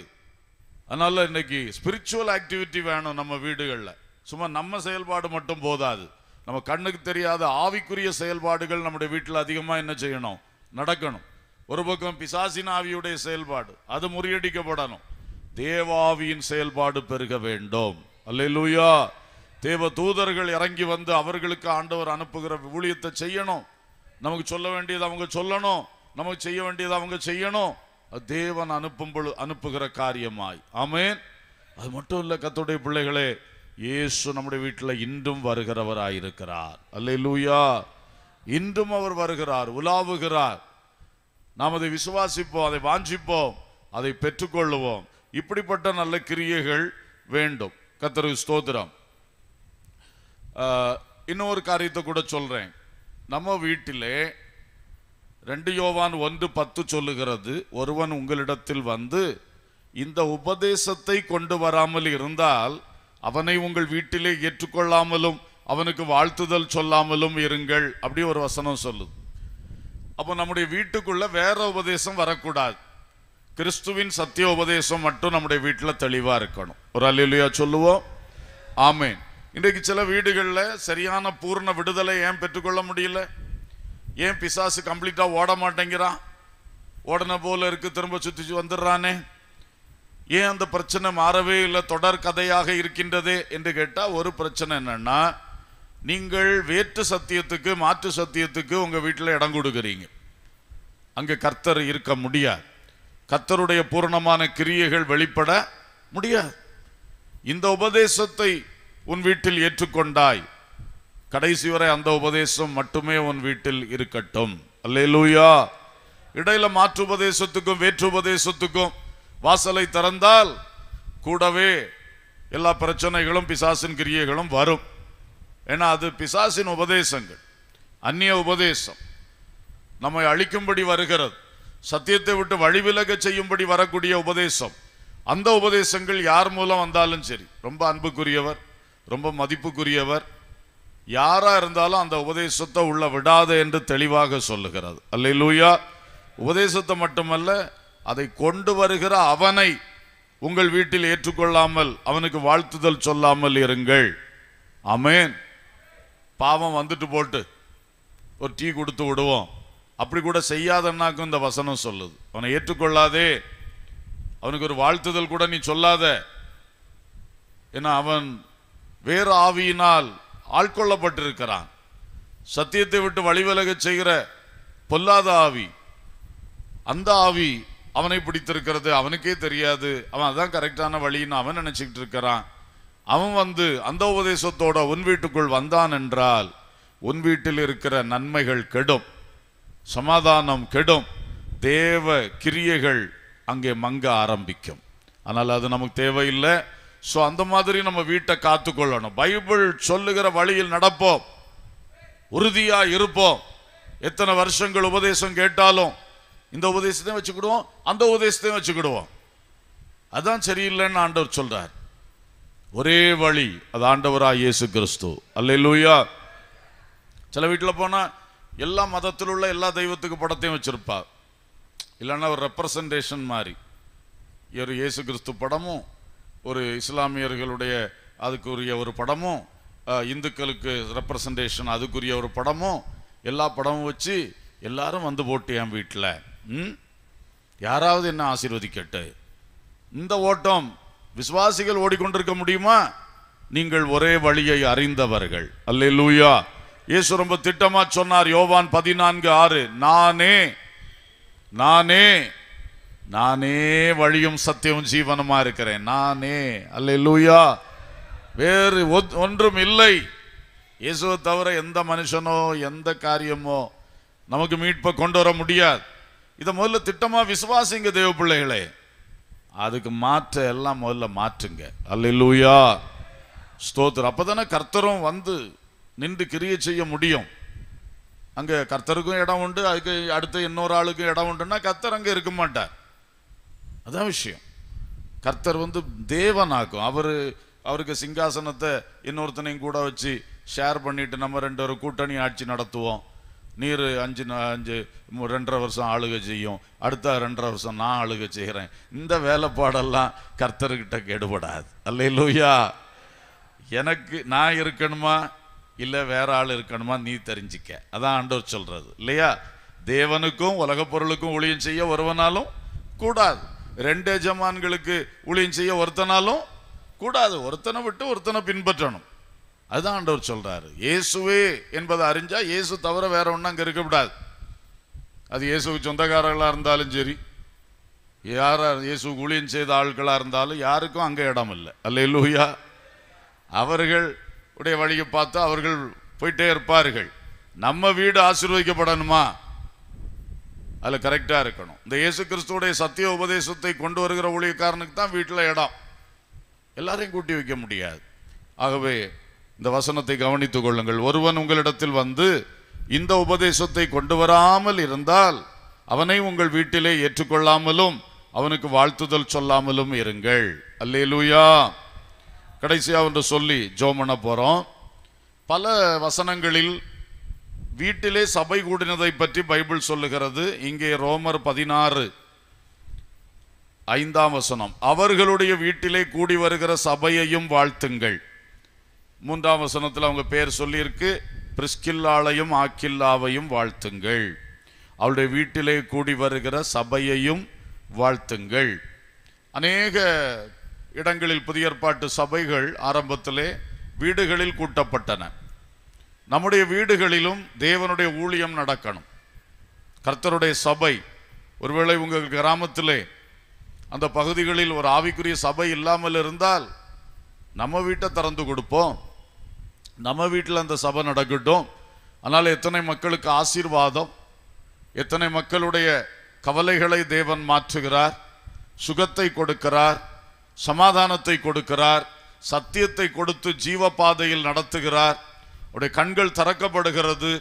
அதனால இன்னைக்கு ஸ்பிரிச்சுவல் ஆக்டிவிட்டி வேணும் நம்ம வீடுகளில் சும்மா நம்ம செயல்பாடு மட்டும் போதாது நம்ம கண்ணுக்கு தெரியாத ஆவிக்குரிய செயல்பாடுகள் நம்முடைய வீட்டில் அதிகமாக என்ன செய்யணும் நடக்கணும் ஒரு பக்கம் பிசாசின் ஆவியுடைய செயல்பாடு அது முறியடிக்கப்படணும் தேவாவியின் செயல்பாடு பெருக வேண்டும் அல்லூயா தேவ தூதர்கள் இறங்கி வந்து அவர்களுக்கு ஆண்டவர் அனுப்புகிற ஊழியத்தை செய்யணும் நமக்கு சொல்ல வேண்டியது அவங்க சொல்லணும் நமக்கு செய்ய வேண்டியது அவங்க செய்யணும் தேவன் அனுப்பும் பொழுது அனுப்புகிற காரியமாய் ஆமேன் அது மட்டும் இல்லை கத்துடைய பிள்ளைகளே இயேசு நம்முடைய வீட்டில் இன்றும் வருகிறவராயிருக்கிறார் அல்ல லூயா இன்றும் அவர் வருகிறார் உலாவுகிறார் நாம் அதை விசுவாசிப்போம் அதை வாஞ்சிப்போம் அதை பெற்றுக்கொள்ளுவோம் இப்படிப்பட்ட நல்ல கிரியைகள் வேண்டும் கத்தரு ஸ்தோத்திரம் இன்னொரு காரியத்தை கூட சொல்கிறேன் நம்ம வீட்டிலே ரெண்டு யோவான் ஒன்று பத்து சொல்லுகிறது ஒருவன் உங்களிடத்தில் வந்து இந்த உபதேசத்தை கொண்டு வராமல் இருந்தால் அவனை உங்கள் வீட்டிலே ஏற்றுக்கொள்ளாமலும் அவனுக்கு வாழ்த்துதல் சொல்லாமலும் இருங்கள் அப்படி ஒரு வசனம் சொல்லுது அப்போ நம்முடைய வீட்டுக்குள்ள வேற உபதேசம் வரக்கூடாது கிறிஸ்துவின் சத்திய உபதேசம் மட்டும் நம்முடைய வீட்டில் தெளிவாக இருக்கணும் ஒரு அலிலியா சொல்லுவோம் ஆமேன் இன்றைக்கு சில வீடுகளில் சரியான பூர்ண விடுதலை ஏன் பெற்றுக்கொள்ள முடியல ஏன் பிசாசு கம்ப்ளீட்டாக ஓட மாட்டேங்கிறான் ஓடன போல இருக்கு திரும்ப சுற்றி வந்துடுறானே ஏன் அந்த பிரச்சனை மாறவே இல்லை தொடர் கதையாக இருக்கின்றது என்று கேட்டால் ஒரு பிரச்சனை என்னன்னா நீங்கள் வேற்று சத்தியத்துக்கு மாற்று சத்தியத்துக்கு உங்கள் வீட்டில் இடம் கொடுக்குறீங்க அங்கே கர்த்தர் இருக்க முடியாது கர்த்தருடைய பூர்ணமான கிரியைகள் வெளிப்பட முடியாது இந்த உபதேசத்தை உன் வீட்டில் ஏற்றுக்கொண்டாய் கடைசி வரை அந்த உபதேசம் மட்டுமே உன் வீட்டில் இருக்கட்டும் அல்லேலூயா இடையில மாற்று உபதேசத்துக்கும் வேற்று உபதேசத்துக்கும் வாசலை திறந்தால் கூடவே எல்லா பிரச்சனைகளும் பிசாசின் கிரியைகளும் வரும் ஏன்னா அது பிசாசின் உபதேசங்கள் அந்நிய உபதேசம் நம்மை அழிக்கும்படி வருகிறது சத்தியத்தை விட்டு வழிவிலக செய்யும்படி வரக்கூடிய உபதேசம் அந்த உபதேசங்கள் யார் மூலம் வந்தாலும் சரி ரொம்ப அன்புக்குரியவர் ரொம்ப மதிப்புக்குரியவர் யாரா இருந்தாலும் அந்த உபதேசத்தை உள்ள விடாது என்று தெளிவாக சொல்லுகிறது அல்ல லூயா உபதேசத்தை மட்டுமல்ல அதை கொண்டு வருகிற அவனை உங்கள் வீட்டில் ஏற்றுக்கொள்ளாமல் அவனுக்கு வாழ்த்துதல் சொல்லாமல் இருங்கள் அமேன் பாவம் வந்துட்டு போட்டு ஒரு டீ கொடுத்து விடுவோம் அப்படி கூட செய்யாதன்னாக்கும் இந்த வசனம் சொல்லுது அவனை ஏற்றுக்கொள்ளாதே அவனுக்கு ஒரு வாழ்த்துதல் கூட நீ சொல்லாத ஏன்னா அவன் வேறு ஆவியினால் ஆட்கொள்ளப்பட்டிருக்கிறான் சத்தியத்தை விட்டு வழிவிலக செய்கிற பொல்லாத ஆவி அந்த ஆவி அவனை பிடித்திருக்கிறது அவனுக்கே தெரியாது அவன் அதான் கரெக்டான வழின்னு அவன் நினச்சிக்கிட்டு இருக்கிறான் அவன் வந்து அந்த உபதேசத்தோட உன் வீட்டுக்குள் வந்தான் என்றால் உன் வீட்டில் இருக்கிற நன்மைகள் கெடும் சமாதானம் கெடும் தேவ கிரியைகள் அங்கே மங்க ஆரம்பிக்கும் ஆனால் அது நமக்கு தேவையில்லை ஸோ அந்த மாதிரி நம்ம வீட்டை காத்துக்கொள்ளணும் பைபிள் சொல்லுகிற வழியில் நடப்போம் உறுதியாக இருப்போம் எத்தனை வருஷங்கள் உபதேசம் கேட்டாலும் இந்த உபதேசத்தையும் வச்சுக்கிடுவோம் அந்த உபதேசத்தையும் வச்சுக்கிடுவோம் அதுதான் சரியில்லைன்னு ஆண்டவர் சொல்கிறார் ஒரே வழி அது ஆண்டவராக இயேசு கிறிஸ்து அல்ல லூயா சில வீட்டில் போனால் எல்லா மதத்தில் உள்ள எல்லா தெய்வத்துக்கு படத்தையும் வச்சுருப்பா இல்லைன்னா ஒரு ரெப்ரசன்டேஷன் மாதிரி ஒரு இயேசு கிறிஸ்து படமும் ஒரு இஸ்லாமியர்களுடைய அதுக்குரிய ஒரு படமும் இந்துக்களுக்கு ரெப்ரசன்டேஷன் அதுக்குரிய ஒரு படமும் எல்லா படமும் வச்சு எல்லாரும் வந்து போட்டு என் வீட்டில் ம் யாராவது என்ன ஆசீர்வதிக்கட்டு இந்த ஓட்டம் விசுவாசிகள் ஓடிக்கொண்டிருக்க முடியுமா நீங்கள் ஒரே வழியை அறிந்தவர்கள் அல்லே லூயா இயேசு ரொம்ப திட்டமா சொன்னார் யோவான் பதினான்கு ஆறு நானே நானே நானே வழியும் சத்தியமும் ஜீவனமா இருக்கிறேன் நானே அல்ல லூயா வேறு ஒன்றும் இல்லை இயேசுவை தவிர எந்த மனுஷனோ எந்த காரியமோ நமக்கு மீட்பை கொண்டு வர முடியாது இதை முதல்ல திட்டமாக விசுவாசிங்க தேவ பிள்ளைகளே அதுக்கு மாற்ற எல்லாம் முதல்ல மாற்றுங்க அல்ல லூயா ஸ்தோத்திரம் அப்போ தானே கர்த்தரும் வந்து நின்று கிரிய செய்ய முடியும் அங்கே கர்த்தருக்கும் இடம் உண்டு அதுக்கு அடுத்து இன்னொரு ஆளுக்கும் இடம் உண்டுன்னா கர்த்தர் அங்கே இருக்க மாட்டார் அதான் விஷயம் கர்த்தர் வந்து தேவனாக்கும் அவர் அவருக்கு சிங்காசனத்தை இன்னொருத்தனையும் கூட வச்சு ஷேர் பண்ணிட்டு நம்ம ரெண்டு ஒரு கூட்டணி ஆட்சி நடத்துவோம் நீர் அஞ்சு அஞ்சு ரெண்டரை வருஷம் ஆளுகை செய்யும் அடுத்த ரெண்டரை வருஷம் நான் ஆளுகை செய்கிறேன் இந்த வேலைப்பாடெல்லாம் கர்த்தர்கிட்ட கெடுபடாது அல்ல இல்லையா எனக்கு நான் இருக்கணுமா இல்லை வேற ஆள் இருக்கணுமா நீ தெரிஞ்சிக்க அதான் ஆண்டவர் சொல்கிறது இல்லையா தேவனுக்கும் உலக பொருளுக்கும் ஒளியும் செய்ய ஒருவனாலும் கூடாது ரெண்டு எஜமான்களுக்கு ஊழியம் செய்ய ஒருத்தனாலும் கூடாது ஒருத்தனை விட்டு ஒருத்தனை பின்பற்றணும் அதுதான் ஆண்டவர் சொல்றாரு இயேசுவே என்பதை அறிஞ்சா இயேசு தவிர வேற ஒன்றும் அங்கே இருக்கக்கூடாது அது இயேசுக்கு சொந்தக்காரர்களாக இருந்தாலும் சரி யாரா இயேசு ஊழியம் செய்த ஆட்களாக இருந்தாலும் யாருக்கும் அங்கே இடம் இல்லை அல்ல இல்லையா அவர்கள் உடைய வழியை பார்த்து அவர்கள் போயிட்டே இருப்பார்கள் நம்ம வீடு ஆசீர்வதிக்கப்படணுமா அதில் கரெக்டாக இருக்கணும் இந்த இயேசு கிறிஸ்துவோடைய சத்திய உபதேசத்தை கொண்டு வருகிற ஊழியக்காரனுக்கு தான் வீட்டில் இடம் எல்லாரையும் கூட்டி வைக்க முடியாது ஆகவே இந்த வசனத்தை கவனித்துக் கொள்ளுங்கள் ஒருவன் உங்களிடத்தில் வந்து இந்த உபதேசத்தை கொண்டு வராமல் இருந்தால் அவனை உங்கள் வீட்டிலே ஏற்றுக்கொள்ளாமலும் அவனுக்கு வாழ்த்துதல் சொல்லாமலும் இருங்கள் அல்லே லூயா கடைசியாக ஒன்று சொல்லி ஜோமன போகிறோம் பல வசனங்களில் வீட்டிலே சபை கூடினதை பற்றி பைபிள் சொல்லுகிறது இங்கே ரோமர் பதினாறு ஐந்தாம் வசனம் அவர்களுடைய வீட்டிலே கூடி வருகிற சபையையும் வாழ்த்துங்கள் மூன்றாம் வசனத்தில் அவங்க பேர் சொல்லியிருக்கு பிரிஸ்கில்லாலையும் ஆக்கில்லாவையும் வாழ்த்துங்கள் அவளுடைய வீட்டிலே கூடி வருகிற சபையையும் வாழ்த்துங்கள் அநேக இடங்களில் புதிய ஏற்பாட்டு சபைகள் ஆரம்பத்திலே வீடுகளில் கூட்டப்பட்டன நம்முடைய வீடுகளிலும் தேவனுடைய ஊழியம் நடக்கணும் கர்த்தருடைய சபை ஒருவேளை உங்கள் கிராமத்திலே அந்த பகுதிகளில் ஒரு ஆவிக்குரிய சபை இல்லாமல் இருந்தால் நம்ம வீட்டை திறந்து கொடுப்போம் நம்ம வீட்டில் அந்த சபை நடக்கட்டும் ஆனால் எத்தனை மக்களுக்கு ஆசீர்வாதம் எத்தனை மக்களுடைய கவலைகளை தேவன் மாற்றுகிறார் சுகத்தை கொடுக்கிறார் சமாதானத்தை கொடுக்கிறார் சத்தியத்தை கொடுத்து ஜீவ பாதையில் நடத்துகிறார் அவருடைய கண்கள் திறக்கப்படுகிறது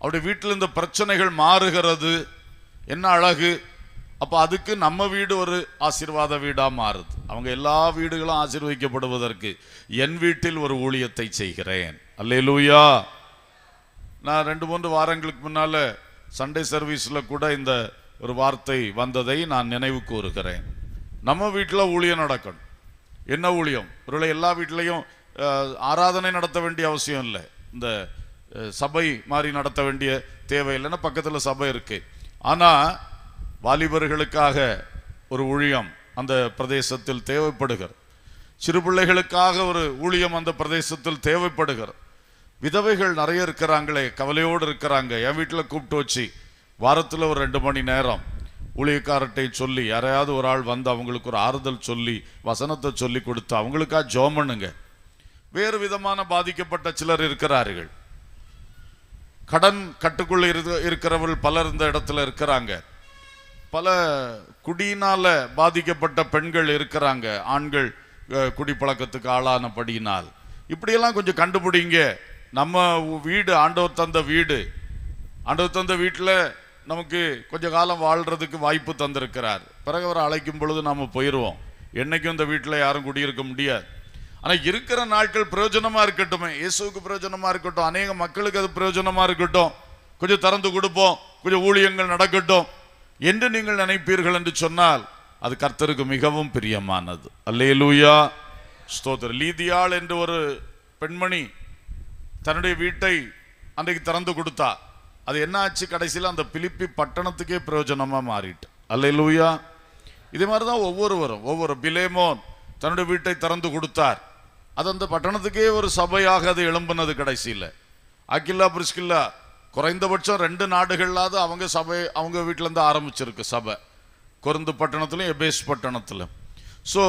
அவருடைய வீட்டில் இருந்த பிரச்சனைகள் மாறுகிறது என்ன அழகு அப்போ அதுக்கு நம்ம வீடு ஒரு ஆசீர்வாத வீடாக மாறுது அவங்க எல்லா வீடுகளும் ஆசீர்வதிக்கப்படுவதற்கு என் வீட்டில் ஒரு ஊழியத்தை செய்கிறேன் அல்ல லூயா நான் ரெண்டு மூன்று வாரங்களுக்கு முன்னால் சண்டே சர்வீஸில் கூட இந்த ஒரு வார்த்தை வந்ததை நான் நினைவு கூறுகிறேன் நம்ம வீட்டில் ஊழியம் நடக்கணும் என்ன ஊழியம் ஒருவேளை எல்லா வீட்லேயும் ஆராதனை நடத்த வேண்டிய அவசியம் இல்லை இந்த சபை மாதிரி நடத்த வேண்டிய தேவை இல்லைன்னா பக்கத்தில் சபை இருக்கு ஆனால் வாலிபர்களுக்காக ஒரு ஊழியம் அந்த பிரதேசத்தில் தேவைப்படுகிற சிறு பிள்ளைகளுக்காக ஒரு ஊழியம் அந்த பிரதேசத்தில் தேவைப்படுகிற விதவைகள் நிறைய இருக்கிறாங்களே கவலையோடு இருக்கிறாங்க என் வீட்டில் கூப்பிட்டு வச்சு வாரத்தில் ஒரு ரெண்டு மணி நேரம் ஊழியக்காரட்டை சொல்லி யாரையாவது ஒரு ஆள் வந்து அவங்களுக்கு ஒரு ஆறுதல் சொல்லி வசனத்தை சொல்லி கொடுத்து அவங்களுக்கா ஜோம் வேறு விதமான பாதிக்கப்பட்ட சிலர் இருக்கிறார்கள் கடன் கட்டுக்குள்ள இருக்கிறவர்கள் பலர் இந்த இடத்துல இருக்கிறாங்க பல குடியினால் பாதிக்கப்பட்ட பெண்கள் இருக்கிறாங்க ஆண்கள் குடிப்பழக்கத்துக்கு ஆளானபடியினால் இப்படியெல்லாம் கொஞ்சம் கண்டுபிடிங்க நம்ம வீடு ஆண்டவர் தந்த வீடு ஆண்டவர் தந்த வீட்டில் நமக்கு கொஞ்ச காலம் வாழ்கிறதுக்கு வாய்ப்பு தந்திருக்கிறார் பிறகு அவரை அழைக்கும் பொழுது நாம் போயிடுவோம் என்றைக்கும் இந்த வீட்டில் யாரும் குடியிருக்க முடியாது ஆனால் இருக்கிற நாட்கள் பிரயோஜனமாக இருக்கட்டும் இயேசுக்கு பிரயோஜனமாக இருக்கட்டும் அநேக மக்களுக்கு அது பிரயோஜனமாக இருக்கட்டும் கொஞ்சம் திறந்து கொடுப்போம் கொஞ்சம் ஊழியங்கள் நடக்கட்டும் என்று நீங்கள் நினைப்பீர்கள் என்று சொன்னால் அது கர்த்தருக்கு மிகவும் பிரியமானது அல்லே லூயா ஸ்தோத்திர லீதியாள் என்று ஒரு பெண்மணி தன்னுடைய வீட்டை அன்றைக்கு திறந்து கொடுத்தா அது என்ன ஆச்சு கடைசியில் அந்த பிலிப்பி பட்டணத்துக்கே பிரயோஜனமாக மாறிட்டு அல்லே லூயா இதே மாதிரி தான் ஒவ்வொருவரும் ஒவ்வொரு பிலேமோன் தன்னுடைய வீட்டை திறந்து கொடுத்தார் அது அந்த பட்டணத்துக்கே ஒரு சபையாக அது எழும்புனது கடைசியில் அகில்லா பிரிஸ்கில்லா குறைந்தபட்சம் ரெண்டு நாடுகளாவது அவங்க சபை அவங்க வீட்டிலேருந்து ஆரம்பிச்சிருக்கு சபை குறைந்த பட்டணத்திலும் எபேஸ் பட்டணத்திலும் ஸோ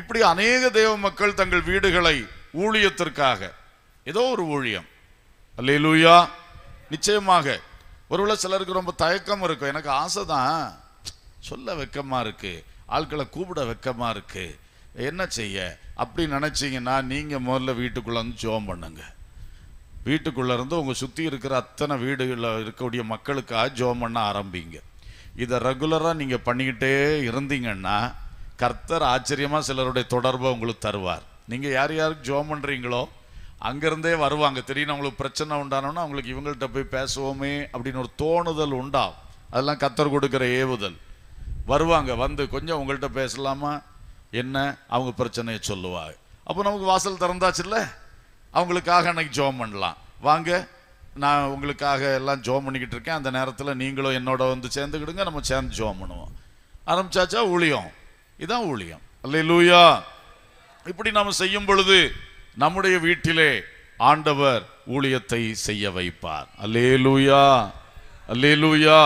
இப்படி அநேக தேவ மக்கள் தங்கள் வீடுகளை ஊழியத்திற்காக ஏதோ ஒரு ஊழியம் அல்லே லூயா நிச்சயமாக ஒருவேளை சிலருக்கு ரொம்ப தயக்கம் இருக்கும் எனக்கு ஆசை தான் சொல்ல வெக்கமாக இருக்குது ஆட்களை கூப்பிட வெக்கமாக இருக்குது என்ன செய்ய அப்படி நினச்சிங்கன்னா நீங்கள் முதல்ல வீட்டுக்குள்ளே வந்து ஜோம் பண்ணுங்க வீட்டுக்குள்ளே இருந்து உங்கள் சுற்றி இருக்கிற அத்தனை வீடுகளில் இருக்கக்கூடிய மக்களுக்காக ஜோம் பண்ண ஆரம்பிங்க இதை ரெகுலராக நீங்கள் பண்ணிக்கிட்டே இருந்தீங்கன்னா கர்த்தர் ஆச்சரியமாக சிலருடைய தொடர்பை உங்களுக்கு தருவார் நீங்கள் யார் யாருக்கு ஜோம் பண்ணுறீங்களோ அங்கேருந்தே வருவாங்க திடீர்னு அவங்களுக்கு பிரச்சனை உண்டானோன்னா அவங்களுக்கு இவங்கள்ட்ட போய் பேசுவோமே அப்படின்னு ஒரு தோணுதல் உண்டாகும் அதெல்லாம் கத்தர் கொடுக்குற ஏவுதல் வருவாங்க வந்து கொஞ்சம் உங்கள்கிட்ட பேசலாமா என்ன அவங்க பிரச்சனையை சொல்லுவாங்க அப்போ நமக்கு வாசல் திறந்தாச்சுல்ல அவங்களுக்காக அன்னைக்கு ஜோம் பண்ணலாம் வாங்க நான் உங்களுக்காக எல்லாம் ஜோம் பண்ணிக்கிட்டு இருக்கேன் அந்த நேரத்தில் நீங்களும் என்னோட வந்து சேர்ந்துக்கிடுங்க நம்ம சேர்ந்து ஜோம் பண்ணுவோம் ஆரம்பிச்சாச்சா ஊழியம் இதான் ஊழியம் அல்ல லூயா இப்படி நாம் செய்யும் பொழுது நம்முடைய வீட்டிலே ஆண்டவர் ஊழியத்தை செய்ய வைப்பார் அல்லே லூயா அல்லே லூயா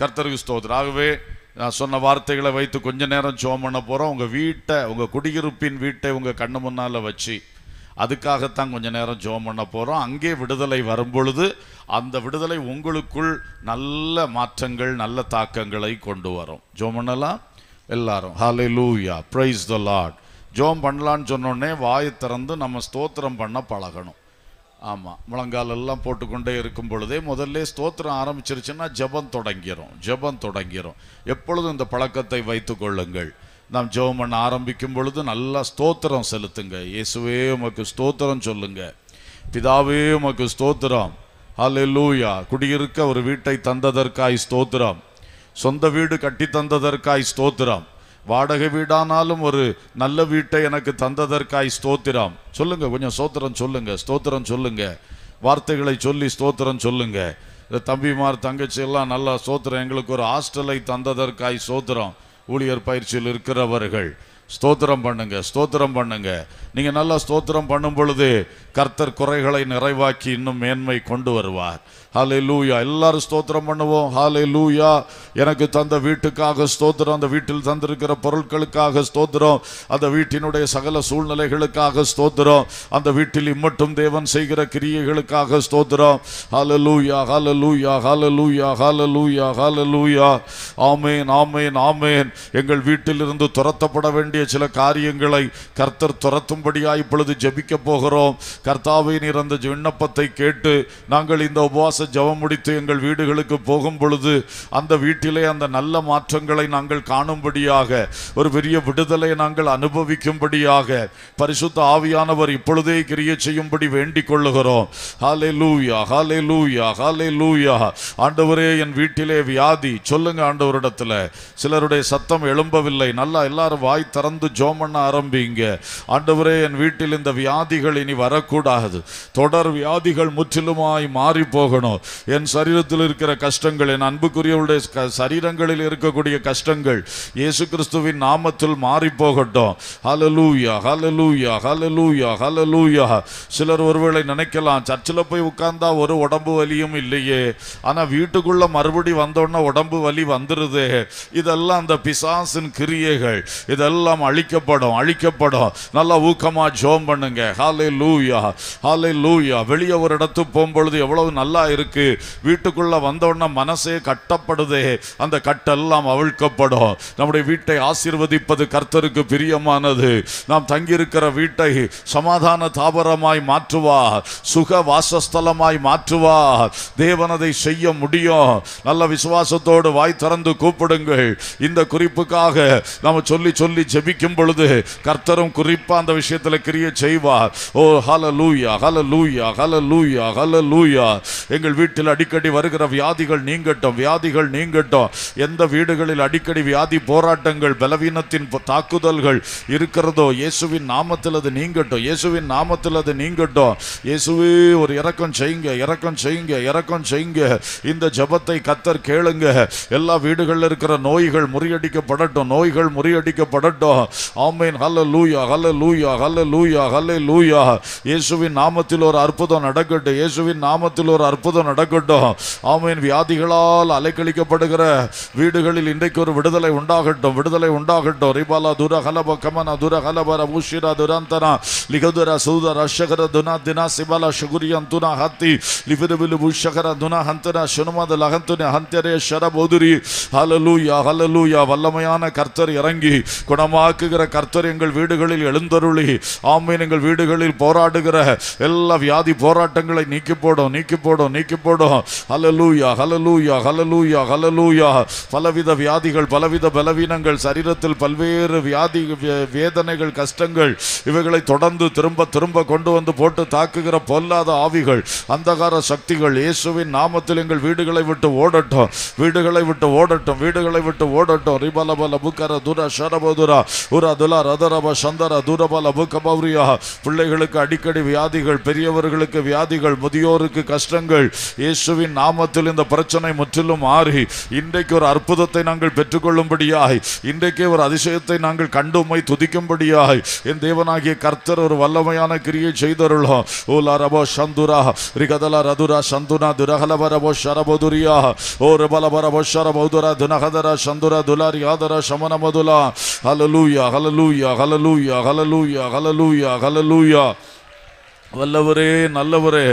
கர்த்தருக்கு ஸ்தோத்ராகவே நான் சொன்ன வார்த்தைகளை வைத்து கொஞ்ச நேரம் ஜோம் பண்ண போகிறோம் உங்கள் வீட்டை உங்கள் குடியிருப்பின் வீட்டை உங்கள் கண்ணு முன்னால் வச்சு அதுக்காகத்தான் கொஞ்ச நேரம் ஜோம் பண்ண போகிறோம் அங்கே விடுதலை வரும்பொழுது அந்த விடுதலை உங்களுக்குள் நல்ல மாற்றங்கள் நல்ல தாக்கங்களை கொண்டு வரும் ஜோம் பண்ணலாம் எல்லாரும் ஹலே லூயா ப்ரைஸ் த லாட் ஜோம் பண்ணலான்னு சொன்னோடனே வாயை திறந்து நம்ம ஸ்தோத்திரம் பண்ண பழகணும் ஆமாம் முழங்கால் எல்லாம் போட்டுக்கொண்டே இருக்கும் பொழுதே முதல்ல ஸ்தோத்திரம் ஆரம்பிச்சிருச்சுன்னா ஜபம் தொடங்கிடும் ஜபம் தொடங்கிடும் எப்பொழுதும் இந்த பழக்கத்தை வைத்து கொள்ளுங்கள் நாம் ஜெபம் பண்ண ஆரம்பிக்கும் பொழுது நல்லா ஸ்தோத்திரம் செலுத்துங்க இயேசுவே உமக்கு ஸ்தோத்திரம் சொல்லுங்க பிதாவே உமக்கு ஸ்தோத்திரம் ஹலே லூயா குடியிருக்க ஒரு வீட்டை தந்ததற்காய் ஸ்தோத்திரம் சொந்த வீடு கட்டி தந்ததற்காய் ஸ்தோத்திரம் வாடகை வீடானாலும் ஒரு நல்ல வீட்டை எனக்கு தந்ததற்காய் ஸ்தோத்திரம் சொல்லுங்க கொஞ்சம் ஸ்தோத்திரம் சொல்லுங்க ஸ்தோத்திரம் சொல்லுங்க வார்த்தைகளை சொல்லி ஸ்தோத்திரம் சொல்லுங்க இந்த தம்பிமார் தங்கச்சி எல்லாம் நல்லா ஸ்தோத்திரம் எங்களுக்கு ஒரு ஹாஸ்டலை தந்ததற்காய் ஸ்தோத்திரம் ஊழியர் பயிற்சியில் இருக்கிறவர்கள் ஸ்தோத்திரம் பண்ணுங்க ஸ்தோத்திரம் பண்ணுங்க நீங்கள் நல்லா ஸ்தோத்திரம் பண்ணும் பொழுது கர்த்தர் குறைகளை நிறைவாக்கி இன்னும் மேன்மை கொண்டு வருவார் ஹாலே லூயா எல்லாரும் ஸ்தோத்திரம் பண்ணுவோம் ஹாலே லூயா எனக்கு தந்த வீட்டுக்காக ஸ்தோத்திரம் அந்த வீட்டில் தந்திருக்கிற பொருட்களுக்காக ஸ்தோத்திரம் அந்த வீட்டினுடைய சகல சூழ்நிலைகளுக்காக ஸ்தோத்திரம் அந்த வீட்டில் இம்மட்டும் தேவன் செய்கிற கிரியைகளுக்காக ஸ்தோத்திரம் ஹால லூயா ஹால லூயா ஹால லூயா ஹால லூயா ஹால லூயா ஆமேன் ஆமேன் ஆமேன் எங்கள் வீட்டிலிருந்து துரத்தப்பட வேண்டிய சில காரியங்களை கர்த்தர் துரத்தும்படியாக இப்பொழுது ஜபிக்க போகிறோம் கர்த்தாவை நீர் அந்த விண்ணப்பத்தை கேட்டு நாங்கள் இந்த உபவாச மாதம் ஜபம் முடித்து எங்கள் வீடுகளுக்கு போகும் பொழுது அந்த வீட்டிலே அந்த நல்ல மாற்றங்களை நாங்கள் காணும்படியாக ஒரு பெரிய விடுதலை நாங்கள் அனுபவிக்கும்படியாக பரிசுத்த ஆவியானவர் இப்பொழுதே கிரிய செய்யும்படி வேண்டிக் கொள்ளுகிறோம் ஹாலே லூயா ஹாலே லூயா ஹாலே லூயா ஆண்டவரே என் வீட்டிலே வியாதி சொல்லுங்க ஆண்டவரிடத்தில் சிலருடைய சத்தம் எழும்பவில்லை நல்லா எல்லாரும் வாய் திறந்து ஜோமண்ண ஆரம்பிங்க ஆண்டவரே என் வீட்டில் இந்த வியாதிகள் இனி வரக்கூடாது தொடர் வியாதிகள் முற்றிலுமாய் மாறி போகணும் சொல்லணும் என் சரீரத்தில் இருக்கிற கஷ்டங்கள் என் அன்புக்குரியவருடைய சரீரங்களில் இருக்கக்கூடிய கஷ்டங்கள் இயேசு கிறிஸ்துவின் நாமத்தில் மாறி போகட்டும் ஹலலூயா ஹலலூயா ஹலலூயா ஹலலூயா சிலர் ஒருவேளை நினைக்கலாம் சர்ச்சில் போய் உட்கார்ந்தா ஒரு உடம்பு வலியும் இல்லையே ஆனால் வீட்டுக்குள்ள மறுபடி வந்தோடனே உடம்பு வலி வந்துருது இதெல்லாம் அந்த பிசாசின் கிரியைகள் இதெல்லாம் அழிக்கப்படும் அழிக்கப்படும் நல்லா ஊக்கமா ஜோம் பண்ணுங்க ஹாலே லூயா ஹாலே லூயா வெளியே ஒரு இடத்துக்கு போகும்பொழுது எவ்வளவு நல்லா இருக்கு இருக்கு வீட்டுக்குள்ள வந்தோடனே மனசே கட்டப்படுதே அந்த கட்டெல்லாம் அவிழ்க்கப்படும் நம்முடைய வீட்டை ஆசிர்வதிப்பது கர்த்தருக்கு பிரியமானது நாம் தங்கியிருக்கிற வீட்டை சமாதான தாபரமாய் மாற்றுவார் சுக வாசஸ்தலமாய் மாற்றுவார் தேவனதை செய்ய முடியும் நல்ல விசுவாசத்தோடு வாய் திறந்து கூப்பிடுங்கள் இந்த குறிப்புக்காக நாம் சொல்லி சொல்லி ஜெபிக்கும் பொழுது கர்த்தரும் குறிப்பாக அந்த விஷயத்தில் கிரிய செய்வார் ஓ ஹல லூயா ஹல லூயா ஹல லூயா ஹல லூயா எங்கள் உங்கள் வீட்டில் அடிக்கடி வருகிற வியாதிகள் நீங்கட்டும் வியாதிகள் நீங்கட்டும் எந்த வீடுகளில் அடிக்கடி வியாதி போராட்டங்கள் பலவீனத்தின் தாக்குதல்கள் இருக்கிறதோ இயேசுவின் நாமத்தில் அது நீங்கட்டும் இயேசுவின் நாமத்தில் அது நீங்கட்டும் இயேசுவே ஒரு இறக்கம் செய்யுங்க இறக்கம் செய்யுங்க இறக்கம் செய்யுங்க இந்த ஜபத்தை கத்தர் கேளுங்க எல்லா வீடுகளில் இருக்கிற நோய்கள் முறியடிக்கப்படட்டும் நோய்கள் முறியடிக்கப்படட்டும் ஆமேன் ஹல்ல லூயா ஹல்ல லூயா ஹல்ல லூயா ஹல்ல லூயா இயேசுவின் நாமத்தில் ஒரு அற்புதம் நடக்கட்டும் இயேசுவின் நாமத்தில் ஒரு அற்புதம் அற்புதம் நடக்கட்டும் ஆமையின் வியாதிகளால் அலைக்கழிக்கப்படுகிற வீடுகளில் இன்றைக்கு ஒரு விடுதலை உண்டாகட்டும் விடுதலை உண்டாகட்டும் ரிபாலா துர ஹலப கமனா துர ஹலபர ஊஷிரா துராந்தனா லிகதுரா சூத அஷகர துனா தினா சிபாலா சுகுரியன் துனா ஹத்தி லிபிரபிலு புஷகர துனா ஹந்தனா சுனுமத லஹந்துனி ஹந்தியரே ஷரபோதுரி ஹலலூயா ஹலலூயா வல்லமையான கர்த்தர் இறங்கி குணமாக்குகிற கர்த்தர் எங்கள் வீடுகளில் எழுந்தருளி ஆமீன் எங்கள் வீடுகளில் போராடுகிற எல்லா வியாதி போராட்டங்களை நீக்கி போடும் நீக்கி போடும் நீக்கி அடிக்கப்படும் ஹலலூயா ஹலலூயா ஹலலூயா ஹலலூயா பலவித வியாதிகள் பலவித பலவீனங்கள் சரீரத்தில் பல்வேறு வியாதி வேதனைகள் கஷ்டங்கள் இவைகளை தொடர்ந்து திரும்ப திரும்ப கொண்டு வந்து போட்டு தாக்குகிற பொல்லாத ஆவிகள் அந்தகார சக்திகள் இயேசுவின் நாமத்தில் எங்கள் வீடுகளை விட்டு ஓடட்டும் வீடுகளை விட்டு ஓடட்டும் வீடுகளை விட்டு ஓடட்டும் ரிபலபல புக்கர துர ஷரபதுரா உரா துலா ரதரப சந்தர தூரபல புக்கபௌரியா பிள்ளைகளுக்கு அடிக்கடி வியாதிகள் பெரியவர்களுக்கு வியாதிகள் முதியோருக்கு கஷ்டங்கள் இயேசுவின் நாமத்தில் இந்த பிரச்சனை முற்றிலும் மாறி இன்றைக்கு ஒரு அற்புதத்தை நாங்கள் பெற்றுக்கொள்ளும்படியாய் இன்றைக்கே ஒரு அதிசயத்தை நாங்கள் கண்டுமை துதிக்கும்படியாய் என் தேவனாகிய கர்த்தர் ஒரு வல்லமையான கிரியை செய்தருளோம் ஓலா ரபோ சந்துரா ரிகதலா ரதுரா சந்துனா துரகலப ரபோ ஷரபதுரியா ஓ ரபலப ரபோ ஷரபௌதுரா துனகதரா சந்துரா துலாரி ஆதரா சமனமதுலா ஹலலூயா ஹலலூயா ஹலலூயா ஹலலூயா ஹலலூயா ஹலலூயா வல்லவரே நல்லவரே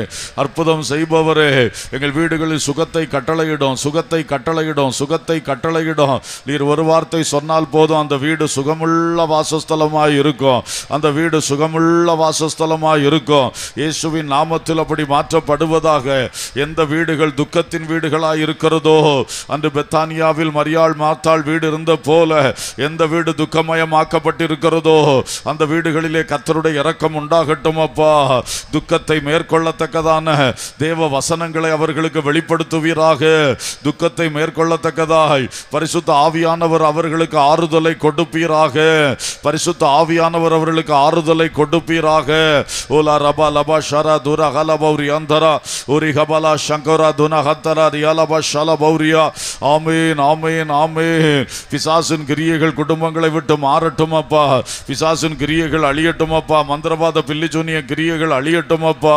அற்புதம் செய்பவரே எங்கள் வீடுகளில் சுகத்தை கட்டளையிடும் சுகத்தை கட்டளையிடும் சுகத்தை கட்டளையிடும் நீர் ஒரு வார்த்தை சொன்னால் போதும் அந்த வீடு சுகமுள்ள வாசஸ்தலமாய் இருக்கும் அந்த வீடு சுகமுள்ள வாசஸ்தலமாய் இருக்கும் இயேசுவின் நாமத்தில் அப்படி மாற்றப்படுவதாக எந்த வீடுகள் துக்கத்தின் வீடுகளாய் இருக்கிறதோ அன்று பெத்தானியாவில் மரியாள் மாத்தாள் வீடு இருந்த போல எந்த வீடு துக்கமயமாக்கப்பட்டிருக்கிறதோ அந்த வீடுகளிலே கத்தருடைய இறக்கம் உண்டாகட்டும் அப்பா துக்கத்தை மேற்கொள்ளத்தக்கதான தேவ வசனங்களை அவர்களுக்கு வெளிப்படுத்துவீராக துக்கத்தை மேற்கொள்ளத்தக்கதாக பரிசுத்த ஆவியானவர் அவர்களுக்கு ஆறுதலை கொடுப்பீராக பரிசுத்த ஆவியானவர் அவர்களுக்கு ஆறுதலை கொடுப்பீராக ஓலா ரபா லபா ஷரா துரா ஹலபௌரி அந்தரா உரி ஹபலா சங்கரா துனா ஹத்தரா ரியாலபா ஷல பௌரியா ஆமேன் ஆமேன் ஆமேன் பிசாசின் கிரியைகள் குடும்பங்களை விட்டு மாறட்டும் அப்பா பிசாசின் கிரியைகள் அழியட்டும் அப்பா மந்திரவாத பில்லிச்சூனிய கிரியைகள் அழியட்டும் அப்பா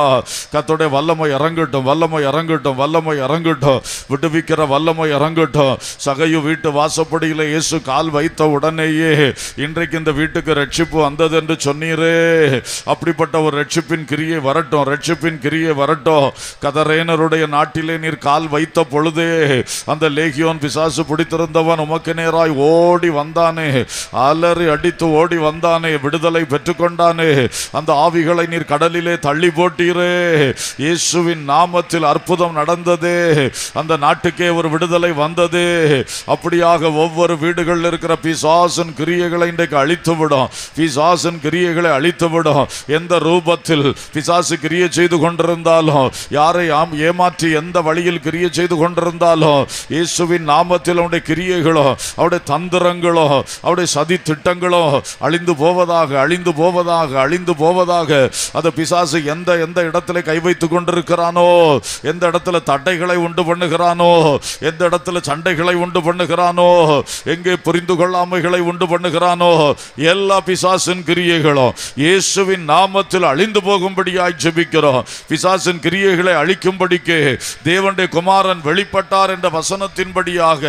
கத்தோடைய வல்லமோ இறங்கட்டும் வல்லமோ இறங்கட்டும் வல்லமோ இறங்கட்டும் விடுவிக்கிற வல்லமோ இறங்கட்டும் சகையு வீட்டு வாசப்படியில் இயேசு கால் வைத்த உடனேயே இன்றைக்கு இந்த வீட்டுக்கு ரட்சிப்பு வந்தது என்று சொன்னீரே அப்படிப்பட்ட ஒரு ரட்சிப்பின் கிரியை வரட்டும் ரட்சிப்பின் கிரியை வரட்டும் கதரேனருடைய நாட்டிலே நீர் கால் வைத்த பொழுதே அந்த லேகியோன் பிசாசு பிடித்திருந்தவன் உமக்கு நேராய் ஓடி வந்தானே அலறி அடித்து ஓடி வந்தானே விடுதலை பெற்றுக்கொண்டானே அந்த ஆவிகளை நீர் கடலிலே நாட்களிலே தள்ளி போட்டீரே இயேசுவின் நாமத்தில் அற்புதம் நடந்தது அந்த நாட்டுக்கே ஒரு விடுதலை வந்தது அப்படியாக ஒவ்வொரு வீடுகளில் இருக்கிற பிசாசன் கிரியைகளை இன்றைக்கு அழித்துவிடும் பிசாசன் கிரியைகளை அழித்துவிடும் எந்த ரூபத்தில் பிசாசு கிரியை செய்து கொண்டிருந்தாலும் யாரை ஏமாற்றி எந்த வழியில் கிரியை செய்து கொண்டிருந்தாலும் இயேசுவின் நாமத்தில் அவனுடைய கிரியைகளும் அவருடைய தந்திரங்களும் அவருடைய சதி திட்டங்களும் அழிந்து போவதாக அழிந்து போவதாக அழிந்து போவதாக அந்த பிசா பிசாசு எந்த எந்த இடத்துல கை வைத்து கொண்டிருக்கிறானோ எந்த இடத்துல தடைகளை உண்டு பண்ணுகிறானோ எந்த இடத்துல சண்டைகளை உண்டு பண்ணுகிறானோ எங்கே புரிந்து கொள்ளாமைகளை உண்டு பண்ணுகிறானோ எல்லா பிசாசின் கிரியைகளும் இயேசுவின் நாமத்தில் அழிந்து போகும்படியாய் ஜெபிக்கிறோம் பிசாசின் கிரியைகளை அழிக்கும்படிக்கு தேவண்டே குமாரன் வெளிப்பட்டார் என்ற வசனத்தின்படியாக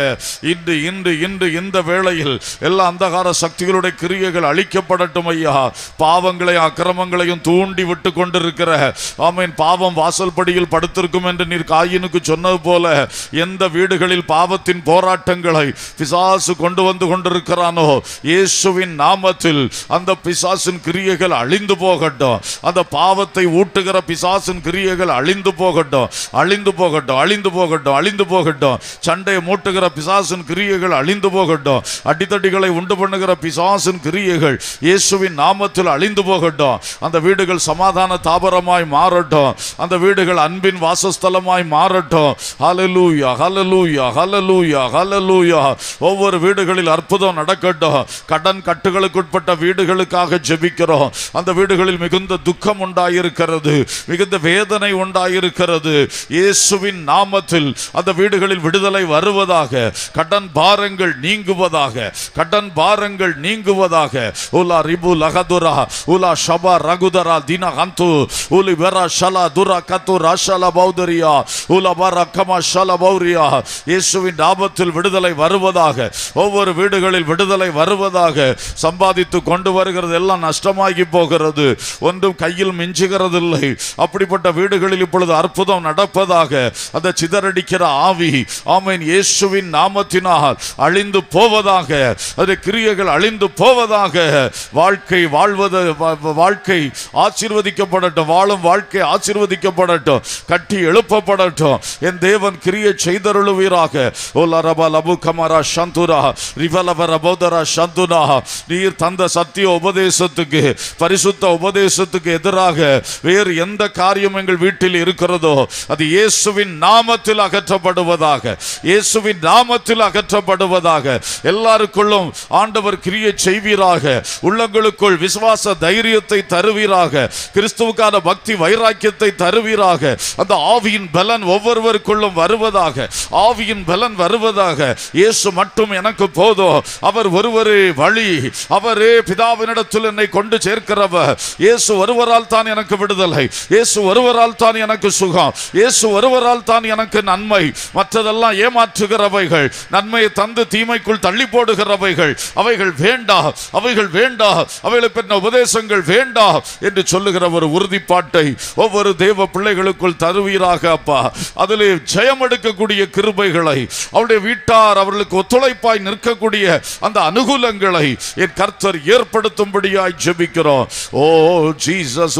இன்று இன்று இன்று இந்த வேளையில் எல்லா அந்தகார சக்திகளுடைய கிரியைகள் அழிக்கப்படட்டும் ஐயா பாவங்களையும் அக்கிரமங்களையும் தூண்டி விட்டு ஆமீன் பாவம் வாசல் படியில் படுத்திருக்கும் என்று நீர் காயினுக்கு சொன்னது போல எந்த வீடுகளில் பாவத்தின் போராட்டங்களை பிசாசு கொண்டு வந்து கொண்டிருக்கிறானோ இயேசுவின் நாமத்தில் அந்த பிசாசின் கிரியைகள் அழிந்து போகட்டும் அந்த பாவத்தை ஊட்டுகிற பிசாசின் கிரியைகள் அழிந்து போகட்டும் அழிந்து போகட்டும் அழிந்து போகட்டும் அழிந்து போகட்டும் சண்டையை மூட்டுகிற பிசாசின் கிரியைகள் அழிந்து போகட்டும் அடித்தடிகளை உண்டு பண்ணுகிற பிசாசின் கிரியைகள் இயேசுவின் நாமத்தில் அழிந்து போகட்டும் அந்த வீடுகள் சமாதான ஞான தாபரமாய் மாறட்டும் அந்த வீடுகள் அன்பின் வாசஸ்தலமாய் மாறட்டும் ஹலலூயா ஹலலூயா ஹலலூயா ஹலலூயா ஒவ்வொரு வீடுகளில் அற்புதம் நடக்கட்டும் கடன் கட்டுகளுக்குட்பட்ட வீடுகளுக்காக ஜெபிக்கிறோம் அந்த வீடுகளில் மிகுந்த துக்கம் உண்டாயிருக்கிறது மிகுந்த வேதனை உண்டாயிருக்கிறது இயேசுவின் நாமத்தில் அந்த வீடுகளில் விடுதலை வருவதாக கடன் பாரங்கள் நீங்குவதாக கடன் பாரங்கள் நீங்குவதாக உலா ரிபு லகதுரா உலா ஷபா ரகுதரா தின kantu uli vera shala dura katu rashala பௌதரியா உலபர கமா ஷல பௌரியா இயேசுவின் ஆபத்தில் விடுதலை வருவதாக ஒவ்வொரு வீடுகளில் விடுதலை வருவதாக சம்பாதித்து கொண்டு வருகிறது எல்லாம் நஷ்டமாகி போகிறது ஒன்றும் கையில் மிஞ்சுகிறது இல்லை அப்படிப்பட்ட வீடுகளில் இப்பொழுது அற்புதம் நடப்பதாக அந்த சிதறடிக்கிற ஆவி ஆமீன் இயேசுவின் நாமத்தினால் அழிந்து போவதாக அது கிரியைகள் அழிந்து போவதாக வாழ்க்கை வாழ்வது வாழ்க்கை ஆசீர்வதிக்க ஆசீர்வதிக்கப்படட்டும் வாழும் வாழ்க்கை ஆசீர்வதிக்கப்படட்டும் கட்டி எழுப்பப்படட்டும் என் தேவன் கிரிய செய்தருளுவீராக நீர் தந்த சத்திய உபதேசத்துக்கு பரிசுத்த உபதேசத்துக்கு எதிராக வேறு எந்த காரியம் எங்கள் வீட்டில் இருக்கிறதோ அது இயேசுவின் நாமத்தில் அகற்றப்படுவதாக இயேசுவின் நாமத்தில் அகற்றப்படுவதாக எல்லாருக்குள்ளும் ஆண்டவர் கிரியை செய்வீராக உள்ளங்களுக்குள் விசுவாச தைரியத்தை தருவீராக கிறிஸ்து கிறிஸ்துவுக்கான பக்தி வைராக்கியத்தை தருவீராக அந்த ஆவியின் பலன் ஒவ்வொருவருக்குள்ளும் வருவதாக ஆவியின் பலன் வருவதாக இயேசு மட்டும் எனக்கு போதும் அவர் ஒருவரே வழி அவரே பிதாவினிடத்தில் என்னை கொண்டு சேர்க்கிறவர் இயேசு ஒருவரால் தான் எனக்கு விடுதலை இயேசு ஒருவரால் தான் எனக்கு சுகம் இயேசு ஒருவரால் தான் எனக்கு நன்மை மற்றதெல்லாம் ஏமாற்றுகிறவைகள் நன்மையை தந்து தீமைக்குள் தள்ளி போடுகிறவைகள் அவைகள் வேண்டா அவைகள் வேண்டா அவைகளுக்கு உபதேசங்கள் வேண்டா என்று சொல்லுகிறவர் ஒரு உறுதிப்பாட்டை ஒவ்வொரு தேவ பிள்ளைகளுக்குள் தருவீராக அப்பா அதில் ஜெயம் எடுக்கக்கூடிய கிருபைகளை அவருடைய வீட்டார் அவர்களுக்கு ஒத்துழைப்பாய் நிற்கக்கூடிய அந்த அனுகூலங்களை என் கர்த்தர் ஏற்படுத்தும்படியாய் ஜெபிக்கிறோம் ஓ ஜீசஸ்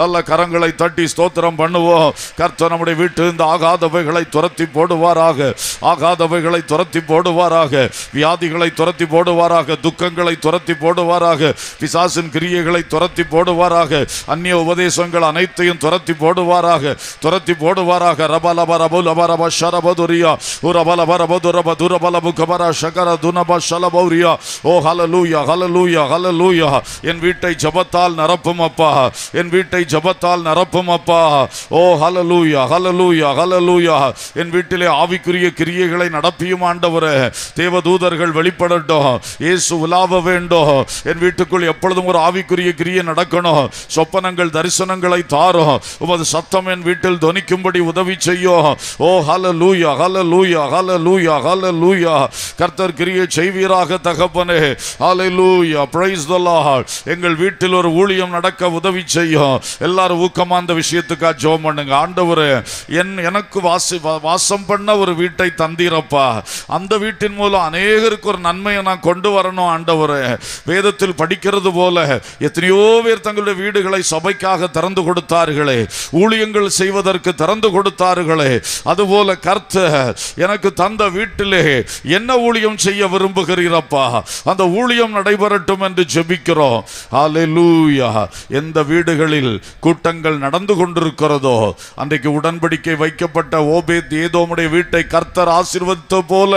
நல்ல கரங்களை தட்டி ஸ்தோத்திரம் பண்ணுவோம் கர்த்தர் நம்முடைய வீட்டு இந்த ஆகாதவைகளை துரத்தி போடுவாராக ஆகாதவைகளை துரத்தி போடுவாராக வியாதிகளை துரத்தி போடுவாராக துக்கங்களை துரத்தி போடுவாராக பிசாசின் கிரியைகளை துரத்தி போ போடுவாராக அந்நிய உபதேசங்கள் அனைத்தையும் துரத்தி போடுவாராக துரத்தி போடுவாராக ஓ என் வீட்டை ஜபத்தால் நரப்பும் அப்பா என் வீட்டை ஜபத்தால் நரப்பும் அப்பா ஓ ஹலலூயா ஹலலூயா ஹலலூயா என் வீட்டிலே ஆவிக்குரிய கிரியைகளை நடப்பியும் ஆண்டவரே தேவதூதர்கள் வெளிப்படட்டும் இயேசு உலாவ வேண்டும் என் வீட்டுக்குள் எப்பொழுதும் ஒரு ஆவிக்குரிய கிரியை நடக்க கொடுக்கணும் சொப்பனங்கள் தரிசனங்களை தாரும் உமது சத்தம் என் வீட்டில் துவனிக்கும்படி உதவி செய்யும் ஓ ஹல லூயா ஹல லூயா ஹல லூயா ஹல லூயா கர்த்தர் கிரியை செய்வீராக தகப்பனே ஹலை லூயா பிரைஸ் எங்கள் வீட்டில் ஒரு ஊழியம் நடக்க உதவி செய்யும் எல்லாரும் ஊக்கமா அந்த விஷயத்துக்காக ஜோம் பண்ணுங்க ஆண்டவர் என் எனக்கு வாசி வாசம் பண்ண ஒரு வீட்டை தந்திரப்பா அந்த வீட்டின் மூலம் அநேகருக்கு ஒரு நன்மையை நான் கொண்டு வரணும் ஆண்டவர் வேதத்தில் படிக்கிறது போல எத்தனையோ பேர் பேர் தங்களுடைய வீடுகளை சபைக்காக திறந்து கொடுத்தார்களே ஊழியங்கள் செய்வதற்கு திறந்து கொடுத்தார்களே அதுபோல கர்த்த எனக்கு தந்த வீட்டிலே என்ன ஊழியம் செய்ய விரும்புகிறீரப்பா அந்த ஊழியம் நடைபெறட்டும் என்று ஜெபிக்கிறோம் அலெலூயா எந்த வீடுகளில் கூட்டங்கள் நடந்து கொண்டிருக்கிறதோ அன்றைக்கு உடன்படிக்கை வைக்கப்பட்ட ஓபேத் ஏதோமுடைய வீட்டை கர்த்தர் ஆசீர்வதித்த போல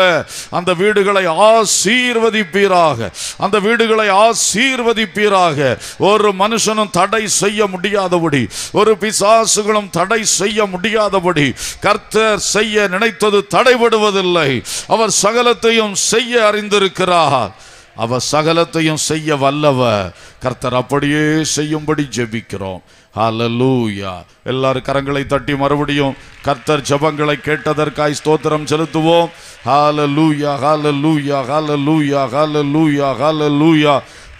அந்த வீடுகளை ஆசீர்வதிப்பீராக அந்த வீடுகளை ஆசீர்வதிப்பீராக ஒரு மனு மனுஷனும் தடை செய்ய முடியாதபடி ஒரு பிசாசுகளும் தடை செய்ய முடியாதபடி கர்த்தர் செய்ய நினைத்தது தடைபடுவதில்லை அவர் சகலத்தையும் செய்ய அறிந்திருக்கிறார் அவர் சகலத்தையும் செய்ய வல்லவ கர்த்தர் அப்படியே செய்யும்படி ஜெபிக்கிறோம் ஹலலூயா எல்லாரும் கரங்களை தட்டி மறுபடியும் கர்த்தர் ஜபங்களை கேட்டதற்காய் ஸ்தோத்திரம் செலுத்துவோம் ஹால லூயா ஹாலலூயா ஹாலலூயா ஹாலலூயா ஹாலலூயா லூயா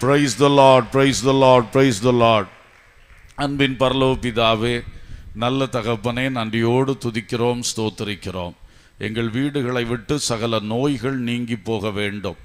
praise the lord praise the lord praise the lord அன்பின் பரலோ பிதாவே நல்ல தகப்பனே நன்றியோடு துதிக்கிறோம் ஸ்தோத்தரிக்கிறோம் எங்கள் வீடுகளை விட்டு சகல நோய்கள் நீங்கி போக வேண்டும்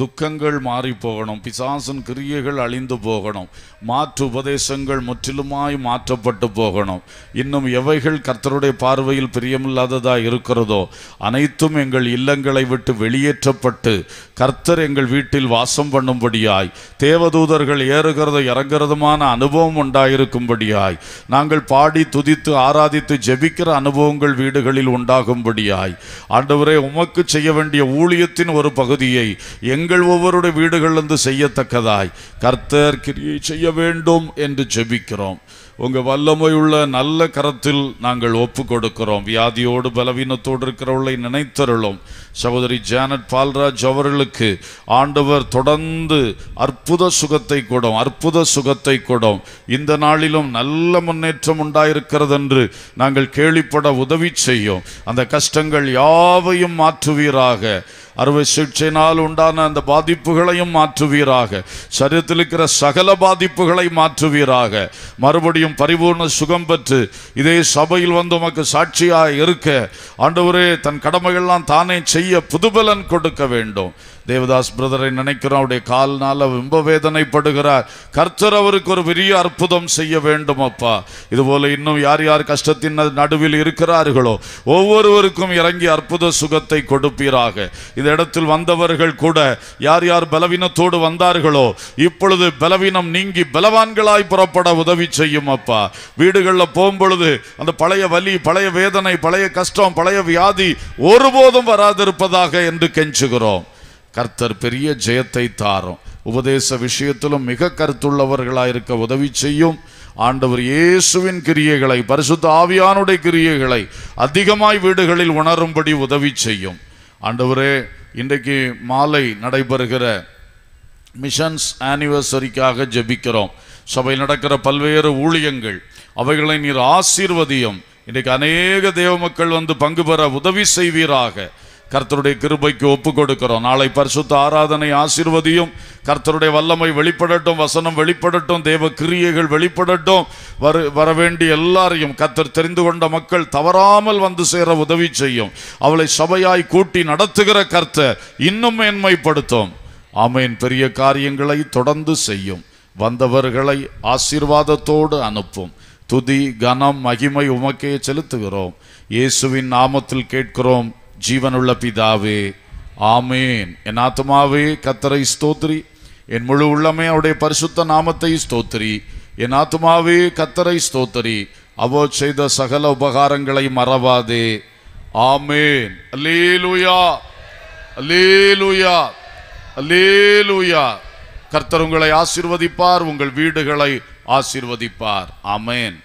துக்கங்கள் மாறி போகணும் பிசாசன் கிரியைகள் அழிந்து போகணும் மாற்று உபதேசங்கள் முற்றிலுமாய் மாற்றப்பட்டு போகணும் இன்னும் எவைகள் கர்த்தருடைய பார்வையில் பிரியமில்லாததாக இருக்கிறதோ அனைத்தும் எங்கள் இல்லங்களை விட்டு வெளியேற்றப்பட்டு கர்த்தர் எங்கள் வீட்டில் வாசம் பண்ணும்படியாய் தேவதூதர்கள் ஏறுகிறது இறங்குறதுமான அனுபவம் உண்டாயிருக்கும்படியாய் நாங்கள் பாடி துதித்து ஆராதித்து ஜெபிக்கிற அனுபவங்கள் வீடுகளில் உண்டாகும்படியாய் ஆண்டவரே உமக்கு செய்ய வேண்டிய ஊழியத்தின் ஒரு பகுதியை எங்கள் எங்கள் ஒவ்வொருடைய வீடுகளிலிருந்து செய்யத்தக்கதாய் கர்த்தர் கிரியை செய்ய வேண்டும் என்று ஜெபிக்கிறோம் உங்கள் வல்லமையுள்ள நல்ல கரத்தில் நாங்கள் ஒப்பு கொடுக்கிறோம் வியாதியோடு பலவீனத்தோடு இருக்கிறவர்களை நினைத்தருளும் சகோதரி ஜானட் பால்ராஜ் அவர்களுக்கு ஆண்டவர் தொடர்ந்து அற்புத சுகத்தை கொடும் அற்புத சுகத்தை கொடும் இந்த நாளிலும் நல்ல முன்னேற்றம் உண்டாயிருக்கிறது என்று நாங்கள் கேள்விப்பட உதவி செய்யும் அந்த கஷ்டங்கள் யாவையும் மாற்றுவீராக அறுவை சிகிச்சையினால் உண்டான அந்த பாதிப்புகளையும் மாற்றுவீராக சரீரத்தில் இருக்கிற சகல பாதிப்புகளை மாற்றுவீராக மறுபடியும் பரிபூர்ண சுகம் பெற்று இதே சபையில் வந்து உமக்கு சாட்சியாக இருக்க ஆண்டவரே தன் கடமைகள்லாம் தானே செய்ய புதுபலன் கொடுக்க வேண்டும் தேவதாஸ் பிரதரை நினைக்கிறோம் அவருடைய கால்னால ரொம்ப வேதனைப்படுகிறார் கர்த்தர் அவருக்கு ஒரு பெரிய அற்புதம் செய்ய வேண்டும் அப்பா இதுபோல இன்னும் யார் யார் கஷ்டத்தின் நடுவில் இருக்கிறார்களோ ஒவ்வொருவருக்கும் இறங்கி அற்புத சுகத்தை கொடுப்பீராக இந்த இடத்தில் வந்தவர்கள் கூட யார் யார் பலவீனத்தோடு வந்தார்களோ இப்பொழுது பலவீனம் நீங்கி பலவான்களாய் புறப்பட உதவி செய்யும் அப்பா வீடுகளில் போகும்பொழுது அந்த பழைய வலி பழைய வேதனை பழைய கஷ்டம் பழைய வியாதி ஒருபோதும் வராதிருப்பதாக என்று கெஞ்சுகிறோம் கர்த்தர் பெரிய ஜெயத்தை தாரும் உபதேச விஷயத்திலும் மிக கருத்துள்ளவர்களாயிருக்க உதவி செய்யும் ஆண்டவர் இயேசுவின் கிரியைகளை பரிசுத்த ஆவியானுடைய கிரியைகளை அதிகமாய் வீடுகளில் உணரும்படி உதவி செய்யும் ஆண்டவரே இன்றைக்கு மாலை நடைபெறுகிற மிஷன்ஸ் ஆனிவர்சரிக்காக ஜெபிக்கிறோம் சபை நடக்கிற பல்வேறு ஊழியங்கள் அவைகளை நீர் ஆசீர்வதியும் இன்றைக்கு அநேக தேவ மக்கள் வந்து பங்கு பெற உதவி செய்வீராக கர்த்தருடைய கிருபைக்கு ஒப்பு கொடுக்கிறோம் நாளை பரிசுத்த ஆராதனை ஆசிர்வதியும் கர்த்தருடைய வல்லமை வெளிப்படட்டும் வசனம் வெளிப்படட்டும் தேவ கிரியைகள் வெளிப்படட்டும் வர வரவேண்டிய எல்லாரையும் கர்த்தர் தெரிந்து கொண்ட மக்கள் தவறாமல் வந்து சேர உதவி செய்யும் அவளை சபையாய் கூட்டி நடத்துகிற கர்த்தர் இன்னும் மேன்மைப்படுத்தும் ஆமேன் பெரிய காரியங்களை தொடர்ந்து செய்யும் வந்தவர்களை ஆசீர்வாதத்தோடு அனுப்பும் துதி கனம் மகிமை உமக்கே செலுத்துகிறோம் இயேசுவின் நாமத்தில் கேட்கிறோம் ஜீவனுள்ள பிதாவே ஆமேன் என் ஆத்மாவே கத்தரை ஸ்தோத்ரி என் முழு உள்ளமே அவருடைய பரிசுத்த நாமத்தை ஸ்தோத்ரி என் ஆத்மாவே கத்தரை ஸ்தோத்ரி அவோ செய்த சகல உபகாரங்களை மறவாதே ஆமேன் அலேலுயா அலேலுயா அலேலுயா கர்த்தர் உங்களை ஆசிர்வதிப்பார் உங்கள் வீடுகளை ஆசிர்வதிப்பார் ஆமேன்